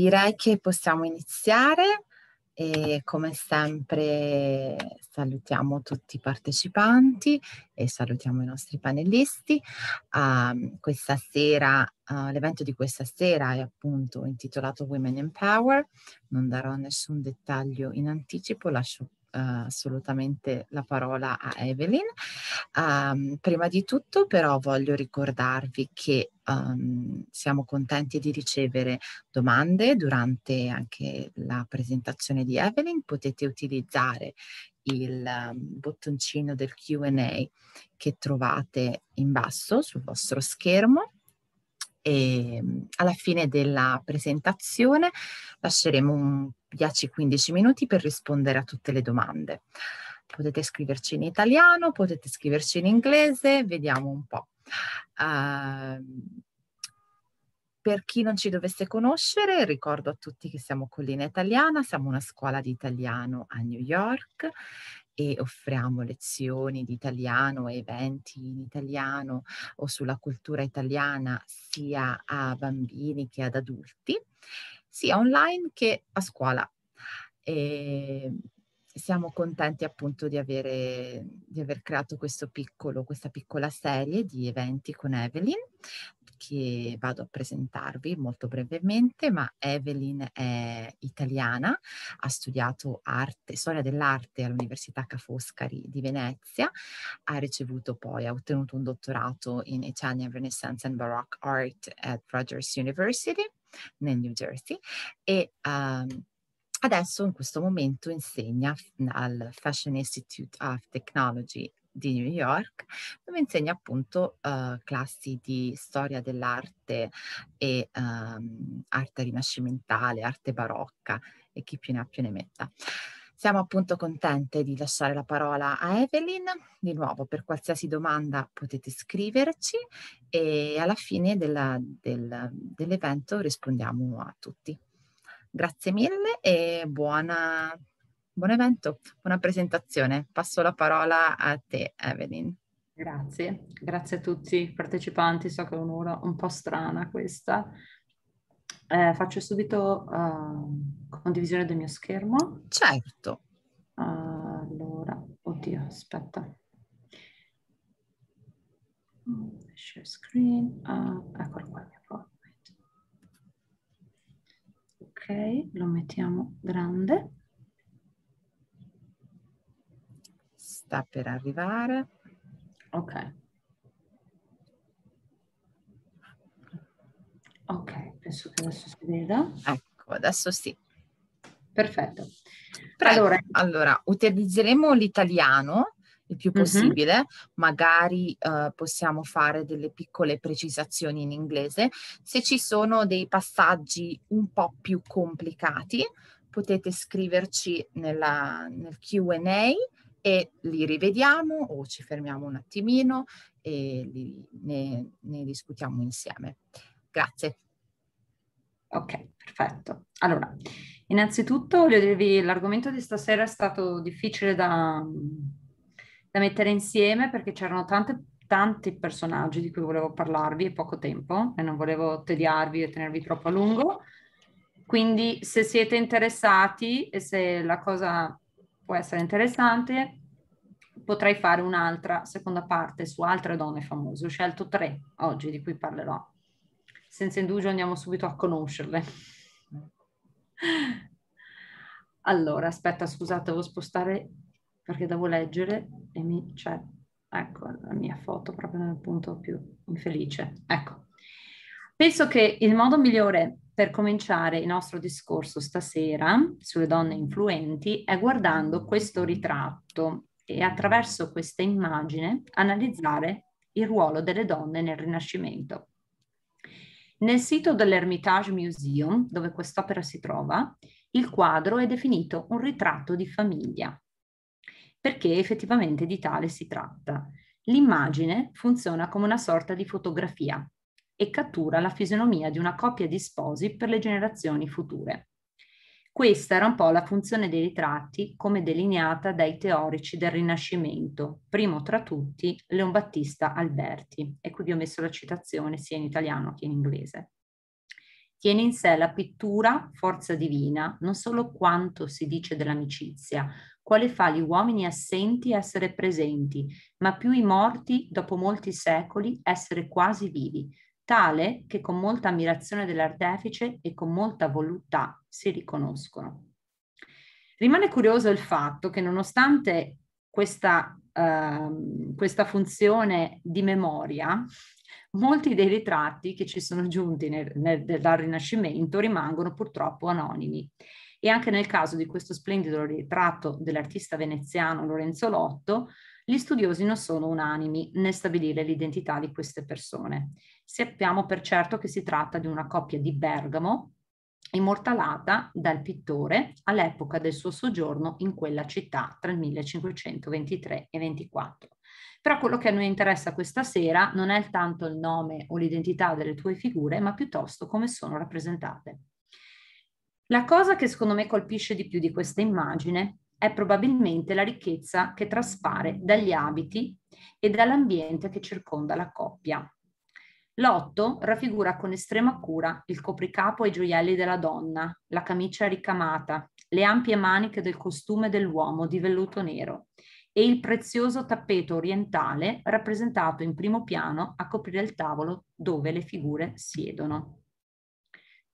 direi che possiamo iniziare e come sempre salutiamo tutti i partecipanti e salutiamo i nostri panelisti. Uh, ehm, questa sera, uh, l'evento di questa sera è appunto intitolato Women in Power, non darò nessun dettaglio in anticipo, lascio Uh, assolutamente la parola a Evelyn. Um, prima di tutto però voglio ricordarvi che um, siamo contenti di ricevere domande durante anche la presentazione di Evelyn. Potete utilizzare il um, bottoncino del QA che trovate in basso sul vostro schermo e ehm, alla fine della presentazione lasceremo 10-15 minuti per rispondere a tutte le domande. Potete scriverci in italiano, potete scriverci in inglese, vediamo un po'. Uh, per chi non ci dovesse conoscere, ricordo a tutti che siamo Collina Italiana, siamo una scuola di italiano a New York e offriamo lezioni di italiano eventi in italiano o sulla cultura italiana sia a bambini che ad adulti, sia online che a scuola. E ehm, siamo contenti appunto di, avere, di aver creato piccolo, questa piccola serie di eventi con Evelyn che vado a presentarvi molto brevemente, ma Evelyn è italiana, ha studiato arte, storia dell'arte all'Università Ca' Foscari di Venezia, ha ricevuto poi, ha ottenuto un dottorato in Italian Renaissance and Baroque Art at Rogers University nel New Jersey e um, adesso in questo momento insegna al Fashion Institute of Technology di New York, dove insegna appunto uh, classi di storia dell'arte e um, arte rinascimentale, arte barocca e chi più ne ha più ne metta. Siamo appunto contente di lasciare la parola a Evelyn. Di nuovo, per qualsiasi domanda potete scriverci e alla fine della, del, dell'evento rispondiamo a tutti. Grazie mille e buona, buon evento, buona presentazione. Passo la parola a te, Evelyn. Grazie, grazie a tutti i partecipanti, so che è un'ora un po' strana questa. Eh, faccio subito uh, condivisione del mio schermo. Certo. Allora, oddio, aspetta. Share screen, uh, eccolo qua. ok, lo mettiamo grande. Sta per arrivare. Ok. Ok, penso che adesso si veda. Ecco, adesso sì. Perfetto. Prego. Allora, allora utilizzeremo l'italiano il più possibile, mm-hmm. magari uh, possiamo fare delle piccole precisazioni in inglese. Se ci sono dei passaggi un po' più complicati, potete scriverci nella, nel QA e li rivediamo o ci fermiamo un attimino e li, ne, ne discutiamo insieme. Grazie. Ok, perfetto. Allora, innanzitutto voglio dirvi l'argomento di stasera è stato difficile da, da mettere insieme perché c'erano tante, tanti personaggi di cui volevo parlarvi e poco tempo e non volevo tediarvi e tenervi troppo a lungo. Quindi se siete interessati e se la cosa può essere interessante, potrei fare un'altra seconda parte su altre donne famose. Ho scelto tre oggi di cui parlerò. Senza indugio andiamo subito a conoscerle. Mm. Allora, aspetta, scusate, devo spostare perché devo leggere e mi c'è, cioè, ecco, la mia foto proprio nel punto più infelice. Ecco, penso che il modo migliore per cominciare il nostro discorso stasera sulle donne influenti è guardando questo ritratto e attraverso questa immagine analizzare il ruolo delle donne nel Rinascimento. Nel sito dell'Hermitage Museum, dove quest'opera si trova, il quadro è definito un ritratto di famiglia perché effettivamente di tale si tratta. L'immagine funziona come una sorta di fotografia e cattura la fisionomia di una coppia di sposi per le generazioni future. Questa era un po' la funzione dei ritratti come delineata dai teorici del Rinascimento, primo tra tutti Leon Battista Alberti, e qui vi ho messo la citazione sia in italiano che in inglese. Tiene in sé la pittura forza divina, non solo quanto si dice dell'amicizia, quale fa gli uomini assenti essere presenti, ma più i morti, dopo molti secoli, essere quasi vivi, tale che con molta ammirazione dell'artefice e con molta voluttà si riconoscono. Rimane curioso il fatto che nonostante questa, uh, questa funzione di memoria, molti dei ritratti che ci sono giunti nel, nel, dal Rinascimento rimangono purtroppo anonimi e anche nel caso di questo splendido ritratto dell'artista veneziano Lorenzo Lotto, gli studiosi non sono unanimi nel stabilire l'identità di queste persone. Sappiamo per certo che si tratta di una coppia di Bergamo, immortalata dal pittore all'epoca del suo soggiorno in quella città tra il 1523 e 24. Però quello che a noi interessa questa sera non è tanto il nome o l'identità delle tue figure, ma piuttosto come sono rappresentate. La cosa che secondo me colpisce di più di questa immagine è probabilmente la ricchezza che traspare dagli abiti e dall'ambiente che circonda la coppia. L'otto raffigura con estrema cura il copricapo e i gioielli della donna, la camicia ricamata, le ampie maniche del costume dell'uomo di velluto nero e il prezioso tappeto orientale rappresentato in primo piano a coprire il tavolo dove le figure siedono.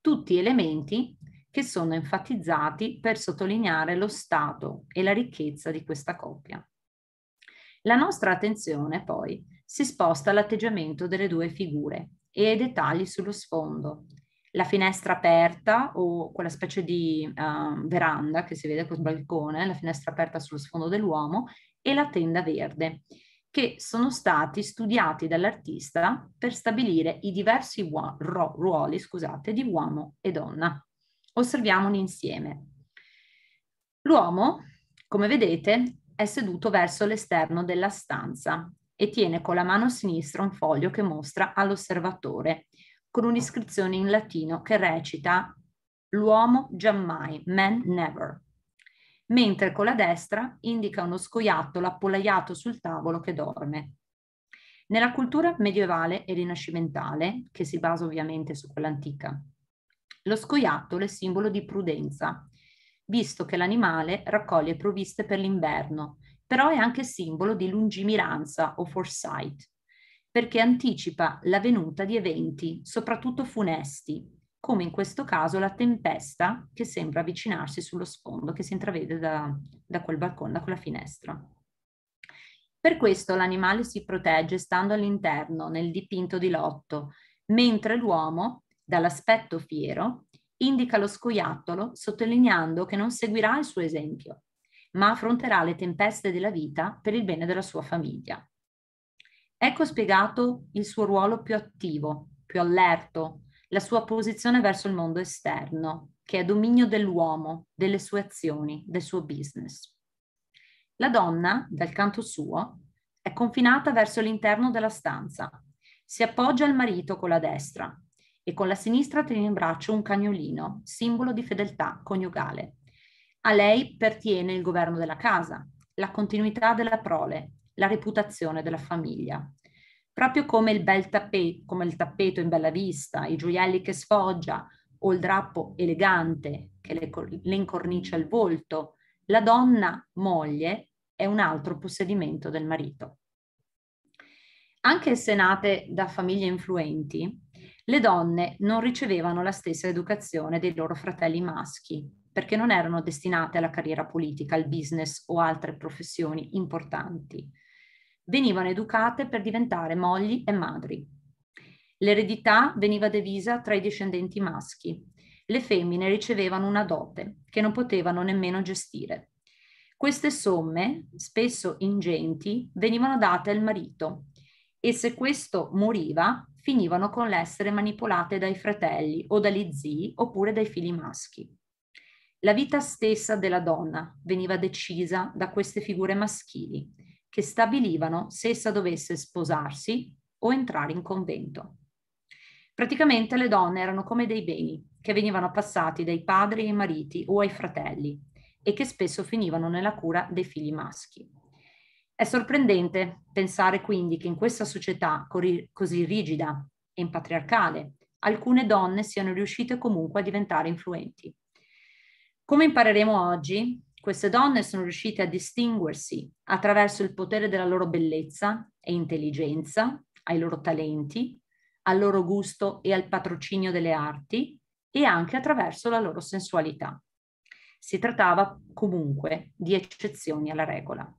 Tutti elementi che sono enfatizzati per sottolineare lo stato e la ricchezza di questa coppia. La nostra attenzione poi si sposta all'atteggiamento delle due figure e ai dettagli sullo sfondo. La finestra aperta o quella specie di uh, veranda che si vede col balcone, la finestra aperta sullo sfondo dell'uomo e la tenda verde, che sono stati studiati dall'artista per stabilire i diversi ruoli scusate, di uomo e donna. Osserviamo un insieme. L'uomo, come vedete, è seduto verso l'esterno della stanza e tiene con la mano sinistra un foglio che mostra all'osservatore con un'iscrizione in latino che recita L'uomo giammai, man never, mentre con la destra indica uno scoiattolo appollaiato sul tavolo che dorme. Nella cultura medievale e rinascimentale, che si basa ovviamente su quella antica, lo scoiattolo è simbolo di prudenza, visto che l'animale raccoglie provviste per l'inverno, però è anche simbolo di lungimiranza o foresight, perché anticipa la venuta di eventi, soprattutto funesti, come in questo caso la tempesta che sembra avvicinarsi sullo sfondo che si intravede da, da quel balcone, da quella finestra. Per questo l'animale si protegge stando all'interno, nel dipinto di Lotto, mentre l'uomo dall'aspetto fiero, indica lo scoiattolo sottolineando che non seguirà il suo esempio, ma affronterà le tempeste della vita per il bene della sua famiglia. Ecco spiegato il suo ruolo più attivo, più allerto, la sua posizione verso il mondo esterno, che è dominio dell'uomo, delle sue azioni, del suo business. La donna, dal canto suo, è confinata verso l'interno della stanza, si appoggia al marito con la destra, e con la sinistra tiene in braccio un cagnolino, simbolo di fedeltà coniugale. A lei pertiene il governo della casa, la continuità della prole, la reputazione della famiglia. Proprio come il bel tappeto, come il tappeto in bella vista, i gioielli che sfoggia o il drappo elegante che le, le incornicia il volto, la donna moglie è un altro possedimento del marito. Anche se nate da famiglie influenti, le donne non ricevevano la stessa educazione dei loro fratelli maschi perché non erano destinate alla carriera politica, al business o altre professioni importanti. Venivano educate per diventare mogli e madri. L'eredità veniva divisa tra i discendenti maschi. Le femmine ricevevano una dote che non potevano nemmeno gestire. Queste somme, spesso ingenti, venivano date al marito, e se questo moriva finivano con l'essere manipolate dai fratelli o dagli zii oppure dai figli maschi. La vita stessa della donna veniva decisa da queste figure maschili che stabilivano se essa dovesse sposarsi o entrare in convento. Praticamente le donne erano come dei beni che venivano passati dai padri ai mariti o ai fratelli e che spesso finivano nella cura dei figli maschi. È sorprendente pensare quindi che in questa società così rigida e patriarcale alcune donne siano riuscite comunque a diventare influenti. Come impareremo oggi, queste donne sono riuscite a distinguersi attraverso il potere della loro bellezza e intelligenza, ai loro talenti, al loro gusto e al patrocinio delle arti e anche attraverso la loro sensualità. Si trattava comunque di eccezioni alla regola.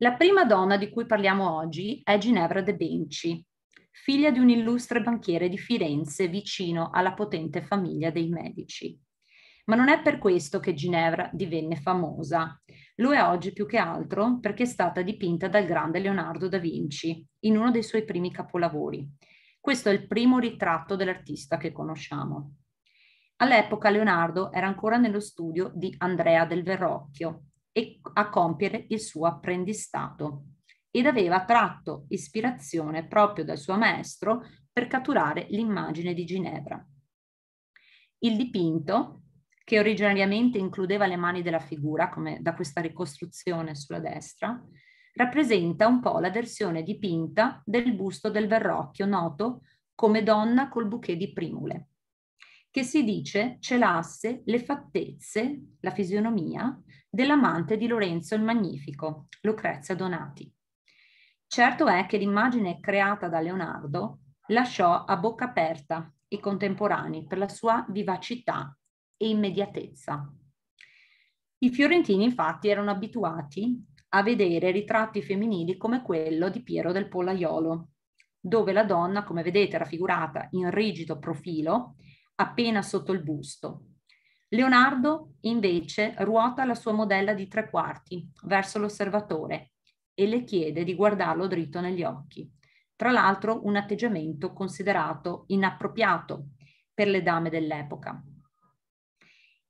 La prima donna di cui parliamo oggi è Ginevra De Benci, figlia di un illustre banchiere di Firenze vicino alla potente famiglia dei Medici. Ma non è per questo che Ginevra divenne famosa. Lo è oggi più che altro perché è stata dipinta dal grande Leonardo da Vinci in uno dei suoi primi capolavori. Questo è il primo ritratto dell'artista che conosciamo. All'epoca Leonardo era ancora nello studio di Andrea del Verrocchio, e a compiere il suo apprendistato ed aveva tratto ispirazione proprio dal suo maestro per catturare l'immagine di Ginevra. Il dipinto, che originariamente includeva le mani della figura, come da questa ricostruzione sulla destra, rappresenta un po' la versione dipinta del busto del Verrocchio noto come donna col bouquet di primule che si dice celasse le fattezze, la fisionomia, dell'amante di Lorenzo il Magnifico, Lucrezia Donati. Certo è che l'immagine creata da Leonardo lasciò a bocca aperta i contemporanei per la sua vivacità e immediatezza. I fiorentini infatti erano abituati a vedere ritratti femminili come quello di Piero del Pollaiolo, dove la donna, come vedete, raffigurata in rigido profilo appena sotto il busto. Leonardo invece ruota la sua modella di tre quarti verso l'osservatore e le chiede di guardarlo dritto negli occhi. Tra l'altro un atteggiamento considerato inappropriato per le dame dell'epoca.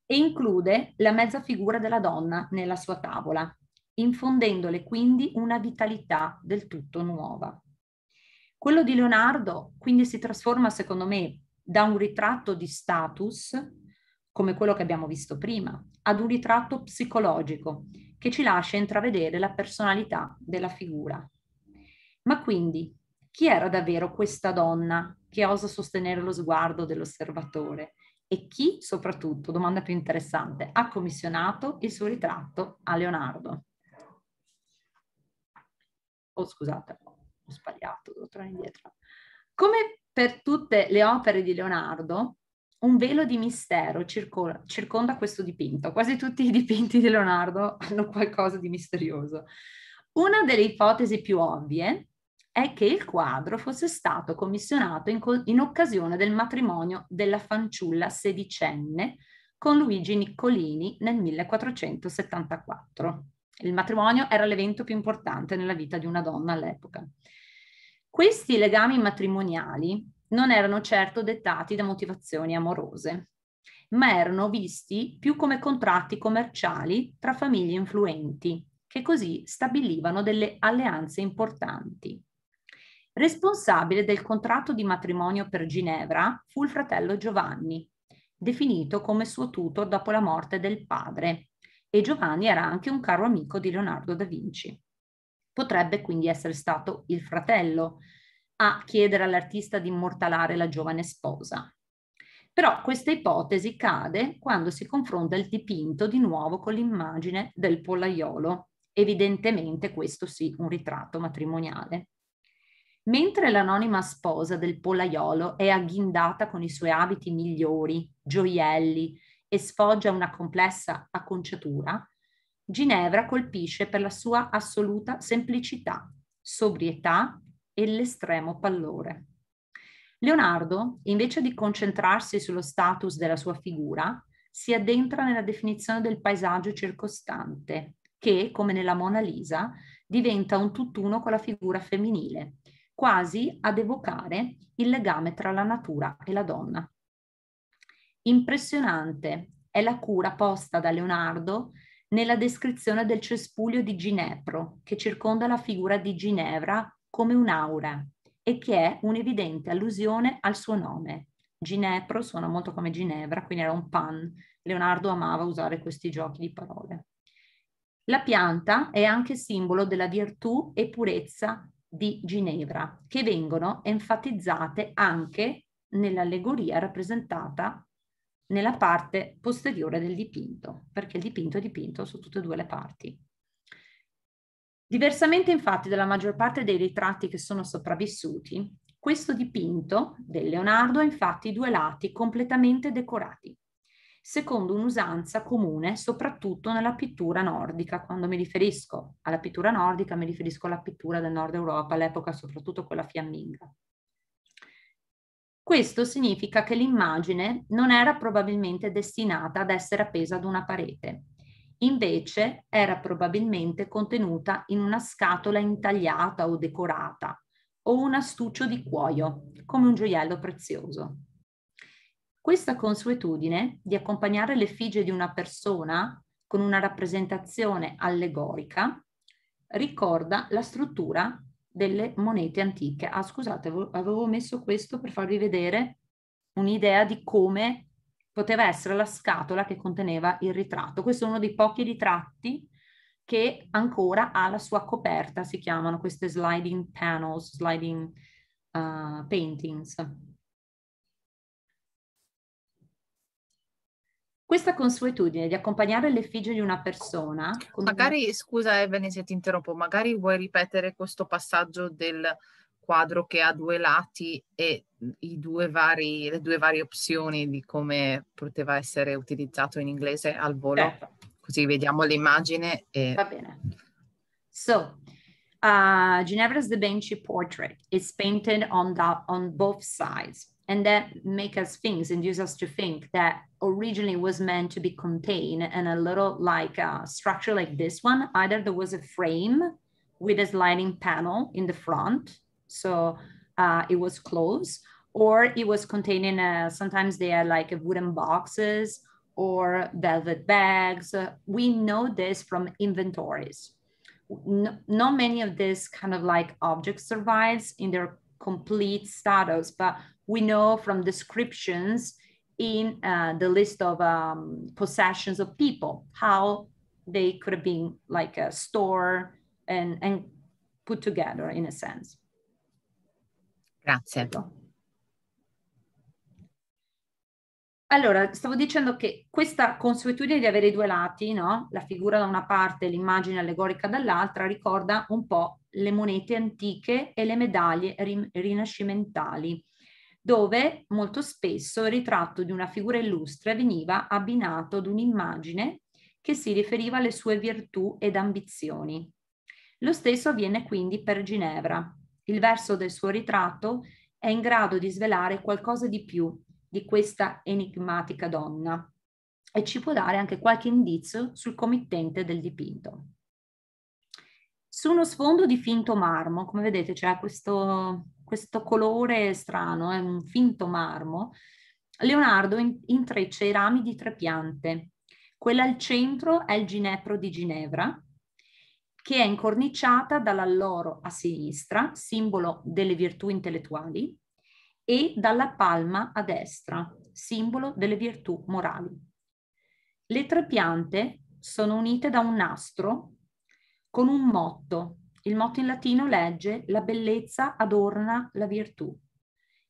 E include la mezza figura della donna nella sua tavola, infondendole quindi una vitalità del tutto nuova. Quello di Leonardo quindi si trasforma, secondo me, da un ritratto di status, come quello che abbiamo visto prima, ad un ritratto psicologico che ci lascia intravedere la personalità della figura. Ma quindi, chi era davvero questa donna che osa sostenere lo sguardo dell'osservatore? E chi, soprattutto, domanda più interessante, ha commissionato il suo ritratto a Leonardo? Oh, scusate, ho sbagliato, devo tornare indietro. Come per tutte le opere di Leonardo un velo di mistero circo- circonda questo dipinto. Quasi tutti i dipinti di Leonardo hanno qualcosa di misterioso. Una delle ipotesi più ovvie è che il quadro fosse stato commissionato in, co- in occasione del matrimonio della fanciulla sedicenne con Luigi Niccolini nel 1474. Il matrimonio era l'evento più importante nella vita di una donna all'epoca. Questi legami matrimoniali non erano certo dettati da motivazioni amorose, ma erano visti più come contratti commerciali tra famiglie influenti, che così stabilivano delle alleanze importanti. Responsabile del contratto di matrimonio per Ginevra fu il fratello Giovanni, definito come suo tutor dopo la morte del padre, e Giovanni era anche un caro amico di Leonardo da Vinci. Potrebbe quindi essere stato il fratello a chiedere all'artista di immortalare la giovane sposa. Però questa ipotesi cade quando si confronta il dipinto di nuovo con l'immagine del pollaiolo. Evidentemente questo sì, un ritratto matrimoniale. Mentre l'anonima sposa del pollaiolo è agghindata con i suoi abiti migliori, gioielli, e sfoggia una complessa acconciatura, Ginevra colpisce per la sua assoluta semplicità, sobrietà e l'estremo pallore. Leonardo, invece di concentrarsi sullo status della sua figura, si addentra nella definizione del paesaggio circostante, che, come nella Mona Lisa, diventa un tutt'uno con la figura femminile, quasi ad evocare il legame tra la natura e la donna. Impressionante è la cura posta da Leonardo nella descrizione del cespuglio di Ginepro che circonda la figura di Ginevra come un'aura e che è un'evidente allusione al suo nome. Ginepro suona molto come Ginevra, quindi era un pan. Leonardo amava usare questi giochi di parole. La pianta è anche simbolo della virtù e purezza di Ginevra, che vengono enfatizzate anche nell'allegoria rappresentata nella parte posteriore del dipinto, perché il dipinto è dipinto su tutte e due le parti. Diversamente infatti dalla maggior parte dei ritratti che sono sopravvissuti, questo dipinto del Leonardo ha infatti due lati completamente decorati, secondo un'usanza comune soprattutto nella pittura nordica. Quando mi riferisco alla pittura nordica mi riferisco alla pittura del nord Europa, all'epoca soprattutto quella fiamminga. Questo significa che l'immagine non era probabilmente destinata ad essere appesa ad una parete, invece era probabilmente contenuta in una scatola intagliata o decorata o un astuccio di cuoio, come un gioiello prezioso. Questa consuetudine di accompagnare l'effigie di una persona con una rappresentazione allegorica ricorda la struttura delle monete antiche. Ah, scusate, avevo messo questo per farvi vedere un'idea di come poteva essere la scatola che conteneva il ritratto. Questo è uno dei pochi ritratti che ancora ha la sua coperta, si chiamano queste sliding panels, sliding uh, paintings. Questa consuetudine di accompagnare l'effigie di una persona... Magari, una... scusa Evene se ti interrompo, magari vuoi ripetere questo passaggio del quadro che ha due lati e due vari, le due varie opzioni di come poteva essere utilizzato in inglese al volo, certo. così vediamo l'immagine. E... Va bene. So, uh, Ginevra's The Benci portrait is painted on, the, on both sides. and that make us think, induce us to think that originally was meant to be contained and a little like a uh, structure like this one. Either there was a frame with a sliding panel in the front, so uh, it was closed, or it was containing a, sometimes they are like wooden boxes or velvet bags. Uh, we know this from inventories. No, not many of this kind of like objects survives in their complete status, but we know from descriptions in uh, the list of um, possessions of people, how they could have been like a store and, and put together in a sense. Grazie. Ecco. Allora, stavo dicendo che questa consuetudine di avere i due lati, no? la figura da una parte e l'immagine allegorica dall'altra, ricorda un po' le monete antiche e le medaglie rinascimentali dove molto spesso il ritratto di una figura illustre veniva abbinato ad un'immagine che si riferiva alle sue virtù ed ambizioni. Lo stesso avviene quindi per Ginevra. Il verso del suo ritratto è in grado di svelare qualcosa di più di questa enigmatica donna e ci può dare anche qualche indizio sul committente del dipinto. Su uno sfondo di finto marmo, come vedete c'è questo questo colore strano, è un finto marmo, Leonardo in, intreccia i rami di tre piante. Quella al centro è il ginepro di Ginevra, che è incorniciata dall'alloro a sinistra, simbolo delle virtù intellettuali, e dalla palma a destra, simbolo delle virtù morali. Le tre piante sono unite da un nastro con un motto il motto in latino legge la bellezza adorna la virtù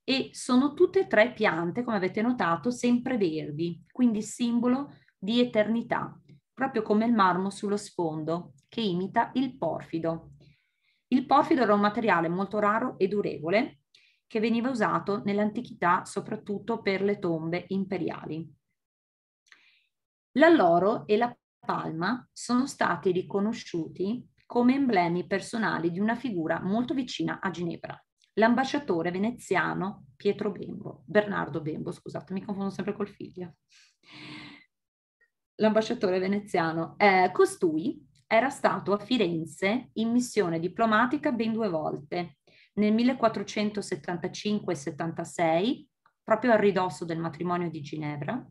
e sono tutte e tre piante, come avete notato, sempre verdi, quindi simbolo di eternità, proprio come il marmo sullo sfondo, che imita il porfido. Il porfido era un materiale molto raro e durevole che veniva usato nell'antichità soprattutto per le tombe imperiali. L'alloro e la palma sono stati riconosciuti come emblemi personali di una figura molto vicina a Ginevra, l'ambasciatore veneziano Pietro Bembo, Bernardo Bembo, scusate, mi confondo sempre col figlio. L'ambasciatore veneziano, eh, costui era stato a Firenze in missione diplomatica ben due volte, nel 1475 76, proprio a ridosso del matrimonio di Ginevra,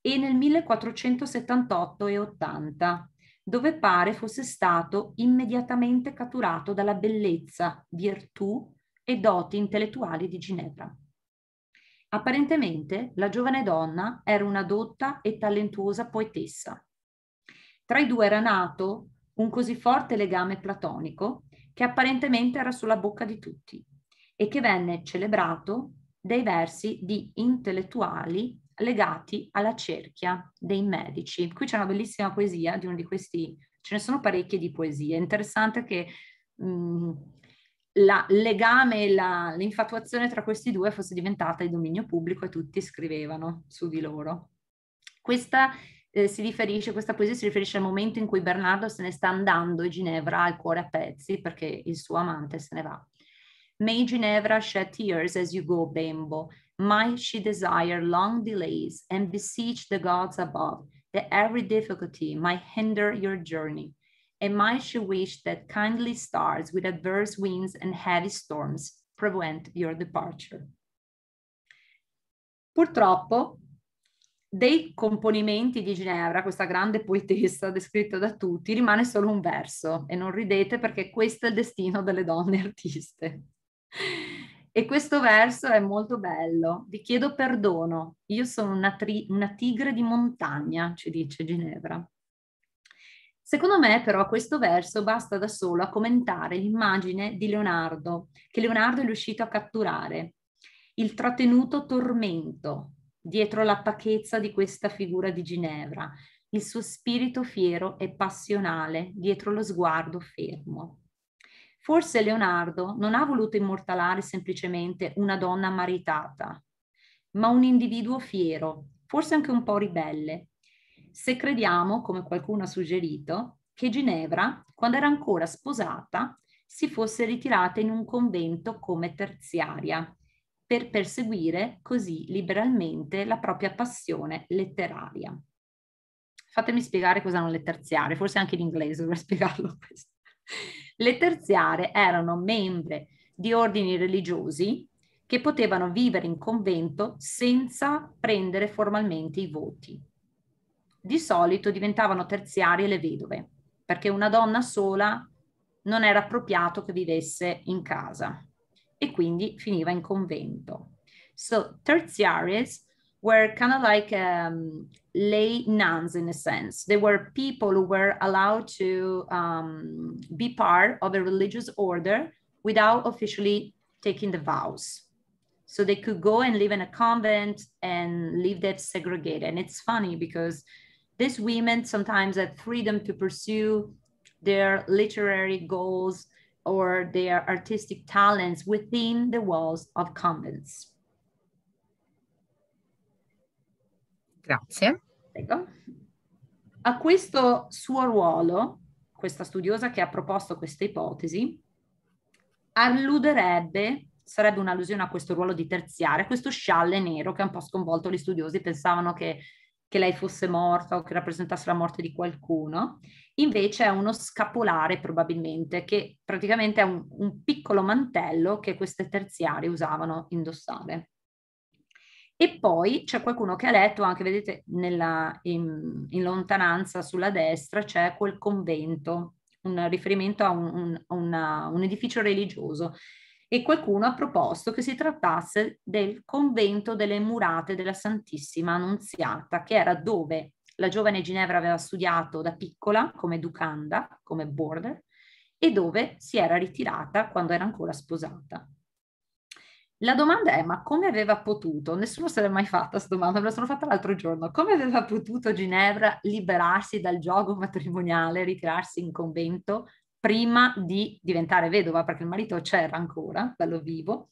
e nel 1478 e 80, dove pare fosse stato immediatamente catturato dalla bellezza, virtù e doti intellettuali di Ginevra. Apparentemente la giovane donna era una dotta e talentuosa poetessa. Tra i due era nato un così forte legame platonico che apparentemente era sulla bocca di tutti e che venne celebrato dai versi di intellettuali legati alla cerchia dei medici. Qui c'è una bellissima poesia di uno di questi, ce ne sono parecchie di poesie. È interessante che il mm, legame, la, l'infatuazione tra questi due fosse diventata di dominio pubblico e tutti scrivevano su di loro. Questa, eh, questa poesia si riferisce al momento in cui Bernardo se ne sta andando e Ginevra ha il cuore a pezzi perché il suo amante se ne va. May Ginevra shed tears as you go, Bembo, Might she desire long delays and beseech the gods above that every difficulty might hinder your journey. And might she wish that kindly stars with adverse winds and heavy storms prevent your departure. Purtroppo, dei componimenti di Ginevra, questa grande poetessa descritta da tutti, rimane solo un verso e non ridete perché questo è il destino delle donne artiste. E questo verso è molto bello. Vi chiedo perdono, io sono una, tri- una, tigre di montagna, ci dice Ginevra. Secondo me però questo verso basta da solo a commentare l'immagine di Leonardo, che Leonardo è riuscito a catturare, il trattenuto tormento dietro la pacchezza di questa figura di Ginevra, il suo spirito fiero e passionale dietro lo sguardo fermo. Forse Leonardo non ha voluto immortalare semplicemente una donna maritata, ma un individuo fiero, forse anche un po' ribelle. Se crediamo, come qualcuno ha suggerito, che Ginevra, quando era ancora sposata, si fosse ritirata in un convento come terziaria, per perseguire così liberalmente la propria passione letteraria. Fatemi spiegare cosa erano le terziarie, forse anche in inglese dovrei spiegarlo questo. Le terziare erano membre di ordini religiosi che potevano vivere in convento senza prendere formalmente i voti. Di solito diventavano terziarie le vedove, perché una donna sola non era appropriato che vivesse in casa e quindi finiva in convento. So terziaries were kind of like um, lay nuns in a sense. They were people who were allowed to um, be part of a religious order without officially taking the vows. So they could go and live in a convent and live that segregated. And it's funny because these women sometimes had freedom to pursue their literary goals or their artistic talents within the walls of convents. Grazie. Prego. A questo suo ruolo, questa studiosa che ha proposto questa ipotesi, alluderebbe, sarebbe un'allusione a questo ruolo di terziaria, questo scialle nero che ha un po' sconvolto gli studiosi, pensavano che, che lei fosse morta o che rappresentasse la morte di qualcuno, invece è uno scapolare probabilmente, che praticamente è un, un piccolo mantello che queste terziarie usavano indossare. E poi c'è qualcuno che ha letto, anche vedete nella, in, in lontananza sulla destra c'è quel convento, un riferimento a un, un, una, un edificio religioso e qualcuno ha proposto che si trattasse del convento delle murate della Santissima Annunziata, che era dove la giovane Ginevra aveva studiato da piccola come educanda, come border, e dove si era ritirata quando era ancora sposata. La domanda è, ma come aveva potuto, nessuno se l'è mai fatta questa domanda, me la sono fatta l'altro giorno, come aveva potuto Ginevra liberarsi dal gioco matrimoniale, ritirarsi in convento prima di diventare vedova, perché il marito c'era ancora, bello vivo.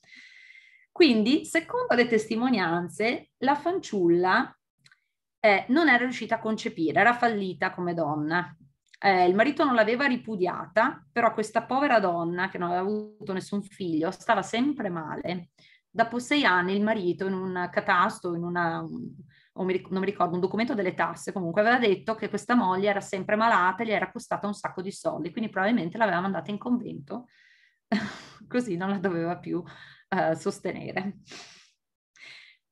Quindi, secondo le testimonianze, la fanciulla eh, non era riuscita a concepire, era fallita come donna, eh, il marito non l'aveva ripudiata, però questa povera donna, che non aveva avuto nessun figlio, stava sempre male. Dopo sei anni il marito, in un catasto, in una, non mi ricordo, un documento delle tasse, comunque aveva detto che questa moglie era sempre malata e gli era costata un sacco di soldi, quindi probabilmente l'aveva mandata in convento, così non la doveva più eh, sostenere.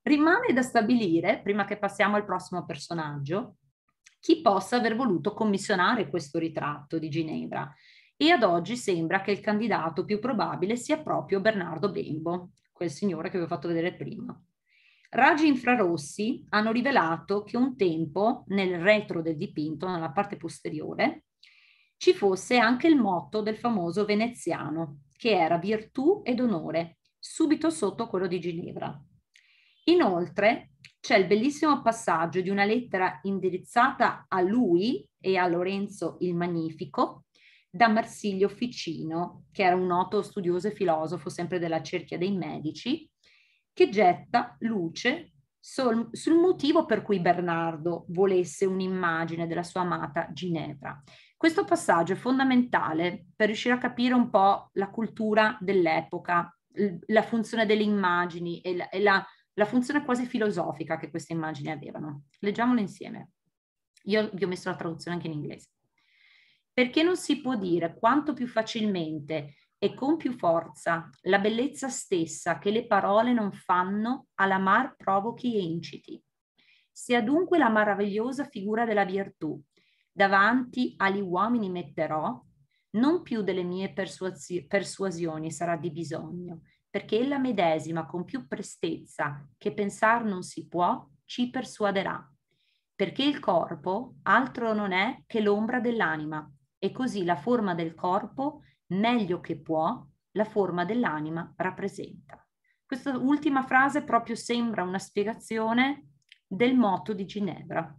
Rimane da stabilire, prima che passiamo al prossimo personaggio, chi possa aver voluto commissionare questo ritratto di Ginevra e ad oggi sembra che il candidato più probabile sia proprio Bernardo Bembo, quel signore che vi ho fatto vedere prima. Raggi infrarossi hanno rivelato che un tempo nel retro del dipinto, nella parte posteriore, ci fosse anche il motto del famoso veneziano, che era virtù ed onore, subito sotto quello di Ginevra. Inoltre c'è il bellissimo passaggio di una lettera indirizzata a lui e a Lorenzo il Magnifico da Marsilio Ficino, che era un noto studioso e filosofo sempre della cerchia dei medici, che getta luce sul, sul motivo per cui Bernardo volesse un'immagine della sua amata Ginevra. Questo passaggio è fondamentale per riuscire a capire un po' la cultura dell'epoca, la funzione delle immagini e la, e la la funzione quasi filosofica che queste immagini avevano. Leggiamolo insieme. Io vi ho messo la traduzione anche in inglese. Perché non si può dire quanto più facilmente e con più forza la bellezza stessa che le parole non fanno all'amar provochi e inciti. Se adunque la meravigliosa figura della virtù davanti agli uomini metterò, non più delle mie persuasi- persuasioni sarà di bisogno, perché ella medesima con più prestezza che pensar non si può, ci persuaderà, perché il corpo altro non è che l'ombra dell'anima, e così la forma del corpo, meglio che può, la forma dell'anima rappresenta. Questa ultima frase proprio sembra una spiegazione del motto di Ginevra.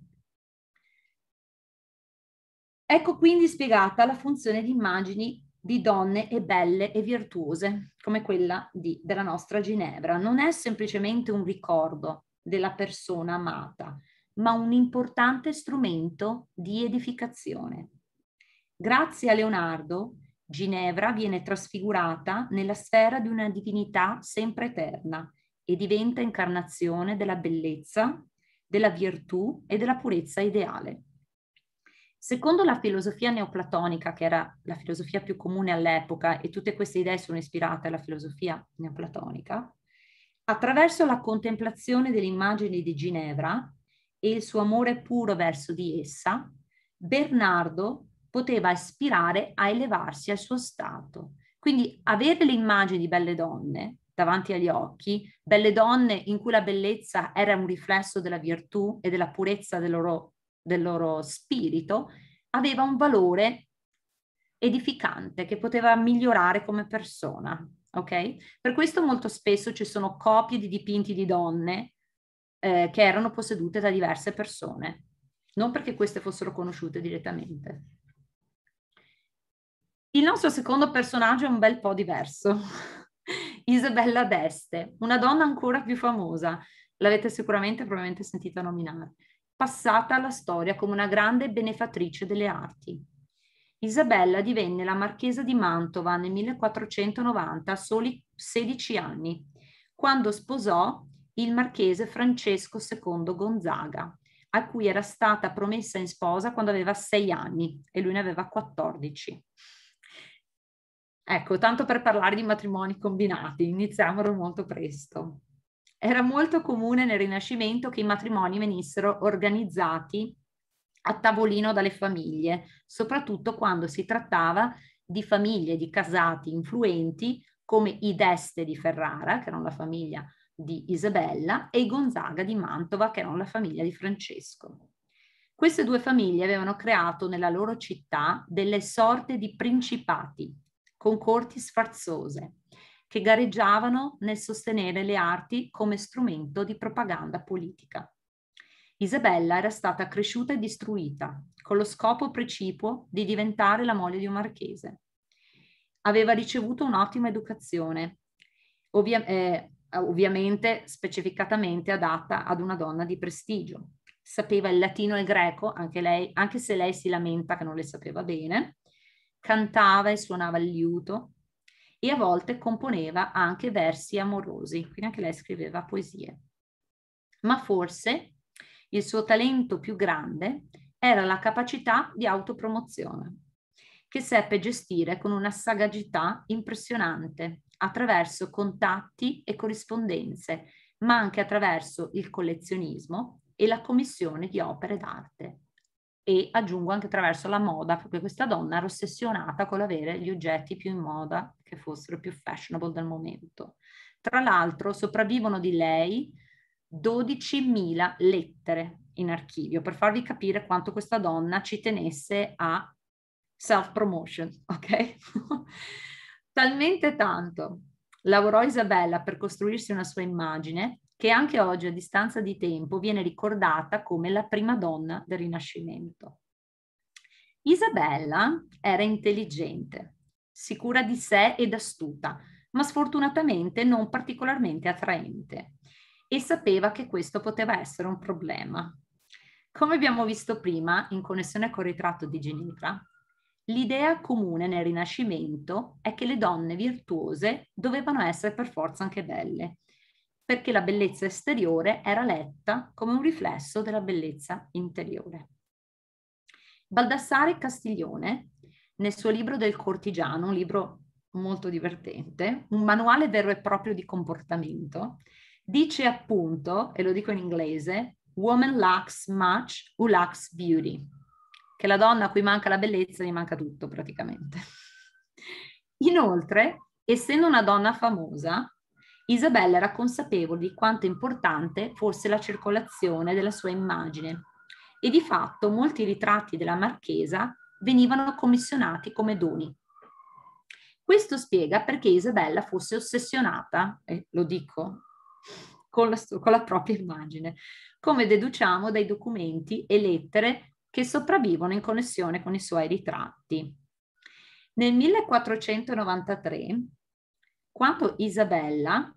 Ecco quindi spiegata la funzione di immagini di donne e belle e virtuose come quella di, della nostra Ginevra. Non è semplicemente un ricordo della persona amata, ma un importante strumento di edificazione. Grazie a Leonardo, Ginevra viene trasfigurata nella sfera di una divinità sempre eterna e diventa incarnazione della bellezza, della virtù e della purezza ideale. Secondo la filosofia neoplatonica, che era la filosofia più comune all'epoca, e tutte queste idee sono ispirate alla filosofia neoplatonica, attraverso la contemplazione delle immagini di Ginevra e il suo amore puro verso di essa, Bernardo poteva aspirare a elevarsi al suo stato. Quindi avere le immagini di belle donne davanti agli occhi, belle donne in cui la bellezza era un riflesso della virtù e della purezza del loro del loro spirito, aveva un valore edificante che poteva migliorare come persona. Ok? Per questo molto spesso ci sono copie di dipinti di donne eh, che erano possedute da diverse persone, non perché queste fossero conosciute direttamente. Il nostro secondo personaggio è un bel po' diverso. Isabella d'Este, una donna ancora più famosa, l'avete sicuramente probabilmente sentita nominare passata alla storia come una grande benefattrice delle arti. Isabella divenne la marchesa di Mantova nel 1490 a soli 16 anni, quando sposò il marchese Francesco II Gonzaga, a cui era stata promessa in sposa quando aveva 6 anni e lui ne aveva 14. Ecco, tanto per parlare di matrimoni combinati, iniziamolo molto presto. Era molto comune nel Rinascimento che i matrimoni venissero organizzati a tavolino dalle famiglie, soprattutto quando si trattava di famiglie di casati influenti come i d'Este di Ferrara, che erano la famiglia di Isabella, e i Gonzaga di Mantova, che erano la famiglia di Francesco. Queste due famiglie avevano creato nella loro città delle sorte di principati, con corti sfarzose, che gareggiavano nel sostenere le arti come strumento di propaganda politica. Isabella era stata cresciuta e distruita con lo scopo precipuo di diventare la moglie di un marchese. Aveva ricevuto un'ottima educazione, ovvia- eh, ovviamente specificatamente adatta ad una donna di prestigio. Sapeva il latino e il greco, anche, lei, anche se lei si lamenta che non le sapeva bene, cantava e suonava il liuto, e a volte componeva anche versi amorosi, quindi anche lei scriveva poesie. Ma forse il suo talento più grande era la capacità di autopromozione, che seppe gestire con una sagacità impressionante attraverso contatti e corrispondenze, ma anche attraverso il collezionismo e la commissione di opere d'arte e aggiungo anche attraverso la moda, perché questa donna era ossessionata con l'avere gli oggetti più in moda, che fossero più fashionable del momento. Tra l'altro sopravvivono di lei 12.000 lettere in archivio, per farvi capire quanto questa donna ci tenesse a self-promotion, ok? Talmente tanto lavorò Isabella per costruirsi una sua immagine che anche oggi a distanza di tempo viene ricordata come la prima donna del Rinascimento. Isabella era intelligente, sicura di sé ed astuta, ma sfortunatamente non particolarmente attraente e sapeva che questo poteva essere un problema. Come abbiamo visto prima in connessione col ritratto di Ginevra, l'idea comune nel Rinascimento è che le donne virtuose dovevano essere per forza anche belle perché la bellezza esteriore era letta come un riflesso della bellezza interiore. Baldassare Castiglione, nel suo libro del cortigiano, un libro molto divertente, un manuale vero e proprio di comportamento, dice appunto, e lo dico in inglese, Woman lacks much who lacks beauty, che la donna a cui manca la bellezza gli manca tutto praticamente. Inoltre, essendo una donna famosa, Isabella era consapevole di quanto importante fosse la circolazione della sua immagine e di fatto molti ritratti della marchesa venivano commissionati come doni. Questo spiega perché Isabella fosse ossessionata, e eh, lo dico, con la, con la propria immagine, come deduciamo dai documenti e lettere che sopravvivono in connessione con i suoi ritratti. Nel 1493 quando Isabella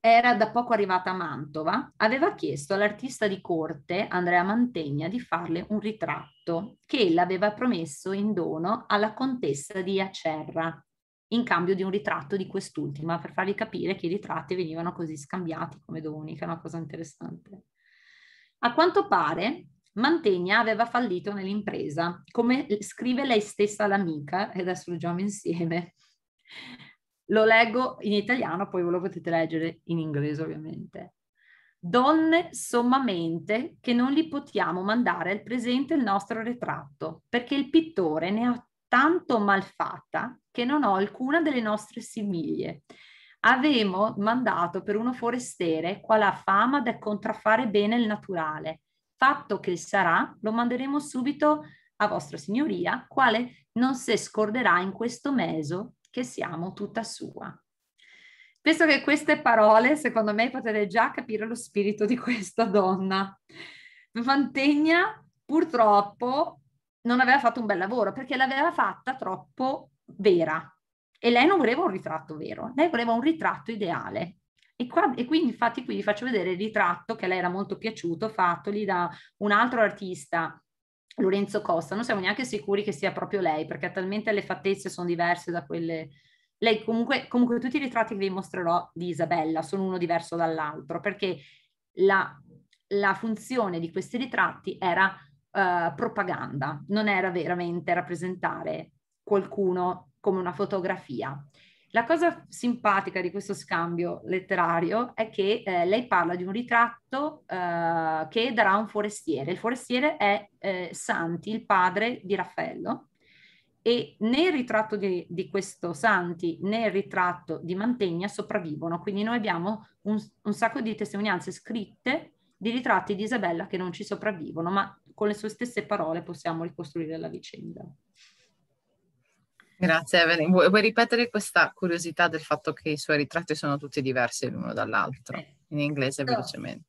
era da poco arrivata a Mantova, aveva chiesto all'artista di corte Andrea Mantegna di farle un ritratto che ella aveva promesso in dono alla contessa di Acerra in cambio di un ritratto di quest'ultima, per fargli capire che i ritratti venivano così scambiati come doni, che è una cosa interessante. A quanto pare, Mantegna aveva fallito nell'impresa, come scrive lei stessa all'amica, e adesso lo leggiamo insieme. Lo leggo in italiano, poi ve lo potete leggere in inglese ovviamente. Donne sommamente che non li potiamo mandare al presente il nostro ritratto, perché il pittore ne ha tanto malfatta che non ho alcuna delle nostre simiglie. Avemo mandato per uno forestere qual ha fama da contraffare bene il naturale. Fatto che sarà, lo manderemo subito a vostra signoria, quale non si scorderà in questo meso che siamo tutta sua. Penso che queste parole, secondo me, potete già capire lo spirito di questa donna. Fantegna, purtroppo non aveva fatto un bel lavoro perché l'aveva fatta troppo vera e lei non voleva un ritratto vero, lei voleva un ritratto ideale. E, qua, e quindi infatti qui vi faccio vedere il ritratto che a lei era molto piaciuto, fatto lì da un altro artista Lorenzo Costa, non siamo neanche sicuri che sia proprio lei, perché talmente le fattezze sono diverse da quelle... Lei comunque, comunque tutti i ritratti che vi mostrerò di Isabella sono uno diverso dall'altro, perché la, la funzione di questi ritratti era uh, propaganda, non era veramente rappresentare qualcuno come una fotografia. La cosa simpatica di questo scambio letterario è che eh, lei parla di un ritratto eh, che darà un forestiere. Il forestiere è eh, Santi, il padre di Raffaello, e né il ritratto di, di, questo Santi né il ritratto di Mantegna sopravvivono. Quindi noi abbiamo un, un sacco di testimonianze scritte di ritratti di Isabella che non ci sopravvivono, ma con le sue stesse parole possiamo ricostruire la vicenda. Grazie Evelyn. Vuoi, vuoi, ripetere questa curiosità del fatto che i suoi ritratti sono tutti diversi l'uno dall'altro, eh, in inglese velocemente?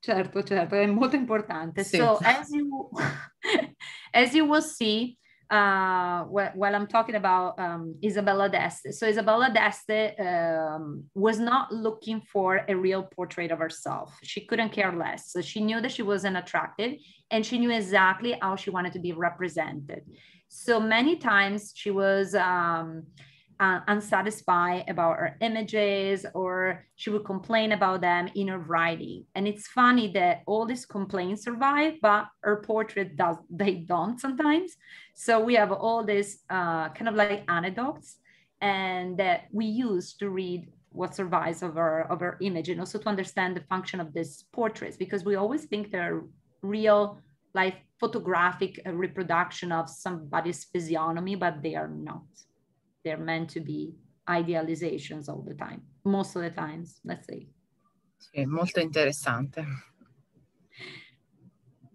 Certo, certo, è molto importante. Sì. So as you, as you will see, uh, while, while I'm talking about um, Isabella d'Este. So Isabella d'Este um, was not looking for a real portrait of herself. She couldn't care less. So she knew that she wasn't attractive and she knew exactly how she wanted to be represented. So many times she was um, uh, unsatisfied about her images or she would complain about them in her writing. And it's funny that all these complaints survive, but her portrait does, they don't sometimes. So we have all these uh, kind of like anecdotes and that we use to read what survives of our of our image and also to understand the function of these portraits because we always think they're real like photographic reproduction of somebody's physiognomy, but they are not. They're meant to be idealizations all the time, most of the times, let's say. Sì, molto interessante.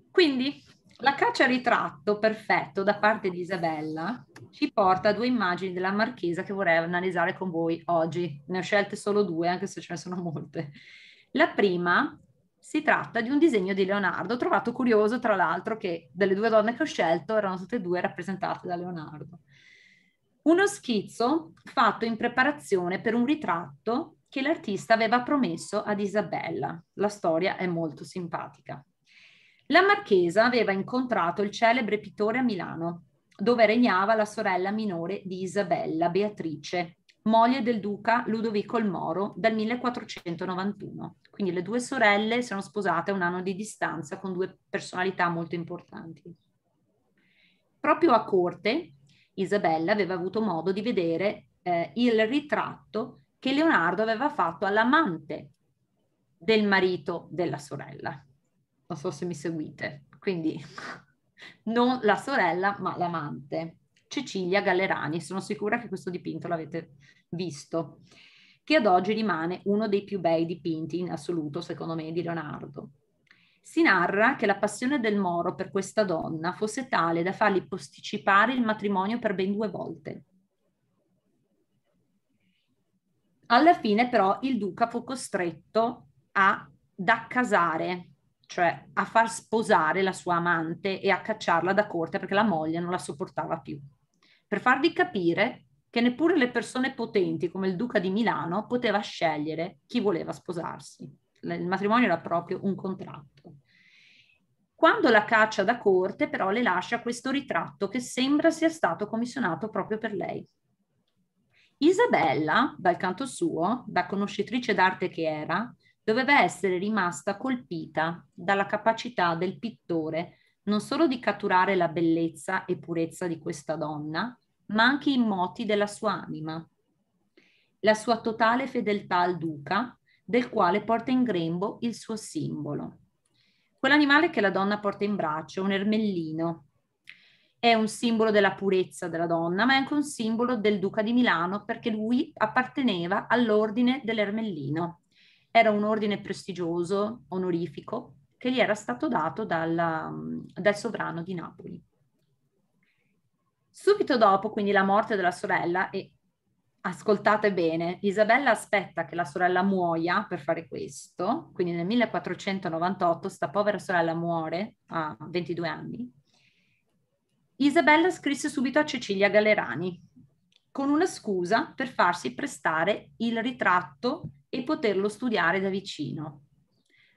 Quindi la caccia ritratto perfetto da parte di Isabella ci porta a due immagini della marchesa che vorrei analizzare con voi oggi. Ne ho scelte solo due, anche se ce ne sono molte. La prima si tratta di un disegno di Leonardo, trovato curioso tra l'altro che delle due donne che ho scelto erano tutte e due rappresentate da Leonardo. Uno schizzo fatto in preparazione per un ritratto che l'artista aveva promesso ad Isabella. La storia è molto simpatica. La marchesa aveva incontrato il celebre pittore a Milano, dove regnava la sorella minore di Isabella, Beatrice, moglie del duca Ludovico il Moro dal 1491. Quindi le due sorelle sono sposate a un anno di distanza con due personalità molto importanti. Proprio a corte Isabella aveva avuto modo di vedere eh, il ritratto che Leonardo aveva fatto all'amante del marito della sorella. Non so se mi seguite, quindi non la sorella ma l'amante. Cecilia Gallerani. Sono sicura che questo dipinto l'avete visto, che ad oggi rimane uno dei più bei dipinti in assoluto, secondo me, di Leonardo. Si narra che la passione del Moro per questa donna fosse tale da fargli posticipare il matrimonio per ben due volte. Alla fine però il duca fu costretto ad accasare, cioè a far sposare la sua amante e a cacciarla da corte perché la moglie non la sopportava più per farvi capire che neppure le persone potenti come il duca di Milano poteva scegliere chi voleva sposarsi. Il matrimonio era proprio un contratto. Quando la caccia da corte però le lascia questo ritratto che sembra sia stato commissionato proprio per lei. Isabella, dal canto suo, da conoscitrice d'arte che era, doveva essere rimasta colpita dalla capacità del pittore non solo di catturare la bellezza e purezza di questa donna, ma anche i moti della sua anima. La sua totale fedeltà al duca, del quale porta in grembo il suo simbolo. Quell'animale che la donna porta in braccio, un ermellino, è un simbolo della purezza della donna, ma è anche un simbolo del duca di Milano perché lui apparteneva all'ordine dell'ermellino. Era un ordine prestigioso, onorifico, che gli era stato dato dalla, dal sovrano di Napoli. Subito dopo, quindi, la morte della sorella, e ascoltate bene, Isabella aspetta che la sorella muoia per fare questo, quindi nel 1498 sta povera sorella muore a 22 anni, Isabella scrisse subito a Cecilia Gallerani con una scusa per farsi prestare il ritratto e poterlo studiare da vicino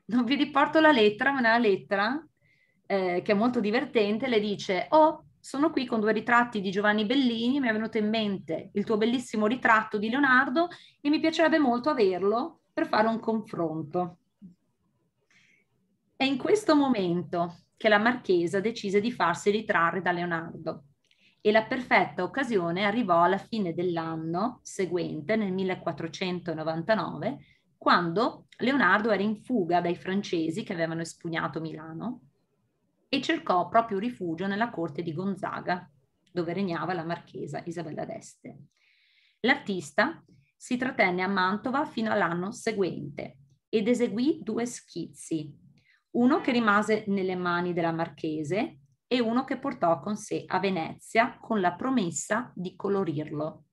non vi riporto la lettera, ma nella lettera, eh, che è molto divertente, le dice, oh, sono qui con due ritratti di Giovanni Bellini, mi è venuto in mente il tuo bellissimo ritratto di Leonardo e mi piacerebbe molto averlo per fare un confronto. È in questo momento che la marchesa decise di farsi ritrarre da Leonardo e la perfetta occasione arrivò alla fine dell'anno seguente, nel 1499, quando Leonardo era in fuga dai francesi che avevano espugnato Milano e cercò proprio rifugio nella corte di Gonzaga, dove regnava la marchesa Isabella d'Este. L'artista si trattenne a Mantova fino all'anno seguente ed eseguì due schizzi, uno che rimase nelle mani della marchese e uno che portò con sé a Venezia con la promessa di colorirlo.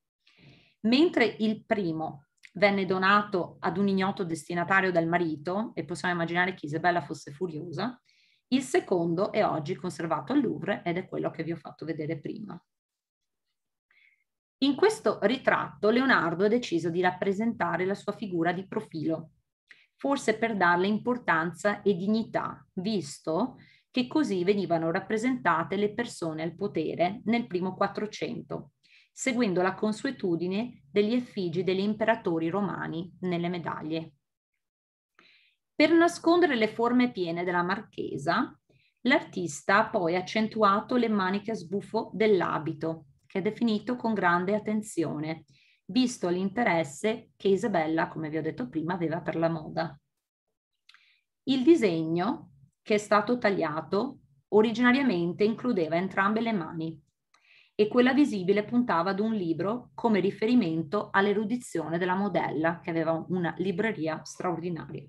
Mentre il primo venne donato ad un ignoto destinatario dal marito e possiamo immaginare che Isabella fosse furiosa. Il secondo è oggi conservato al Louvre ed è quello che vi ho fatto vedere prima. In questo ritratto Leonardo ha deciso di rappresentare la sua figura di profilo, forse per darle importanza e dignità, visto che così venivano rappresentate le persone al potere nel primo Quattrocento, seguendo la consuetudine degli effigi degli imperatori romani nelle medaglie. Per nascondere le forme piene della marchesa, l'artista ha poi accentuato le maniche a sbuffo dell'abito, che ha definito con grande attenzione, visto l'interesse che Isabella, come vi ho detto prima, aveva per la moda. Il disegno, che è stato tagliato, originariamente includeva entrambe le mani, e quella visibile puntava ad un libro come riferimento all'erudizione della modella, che aveva una libreria straordinaria.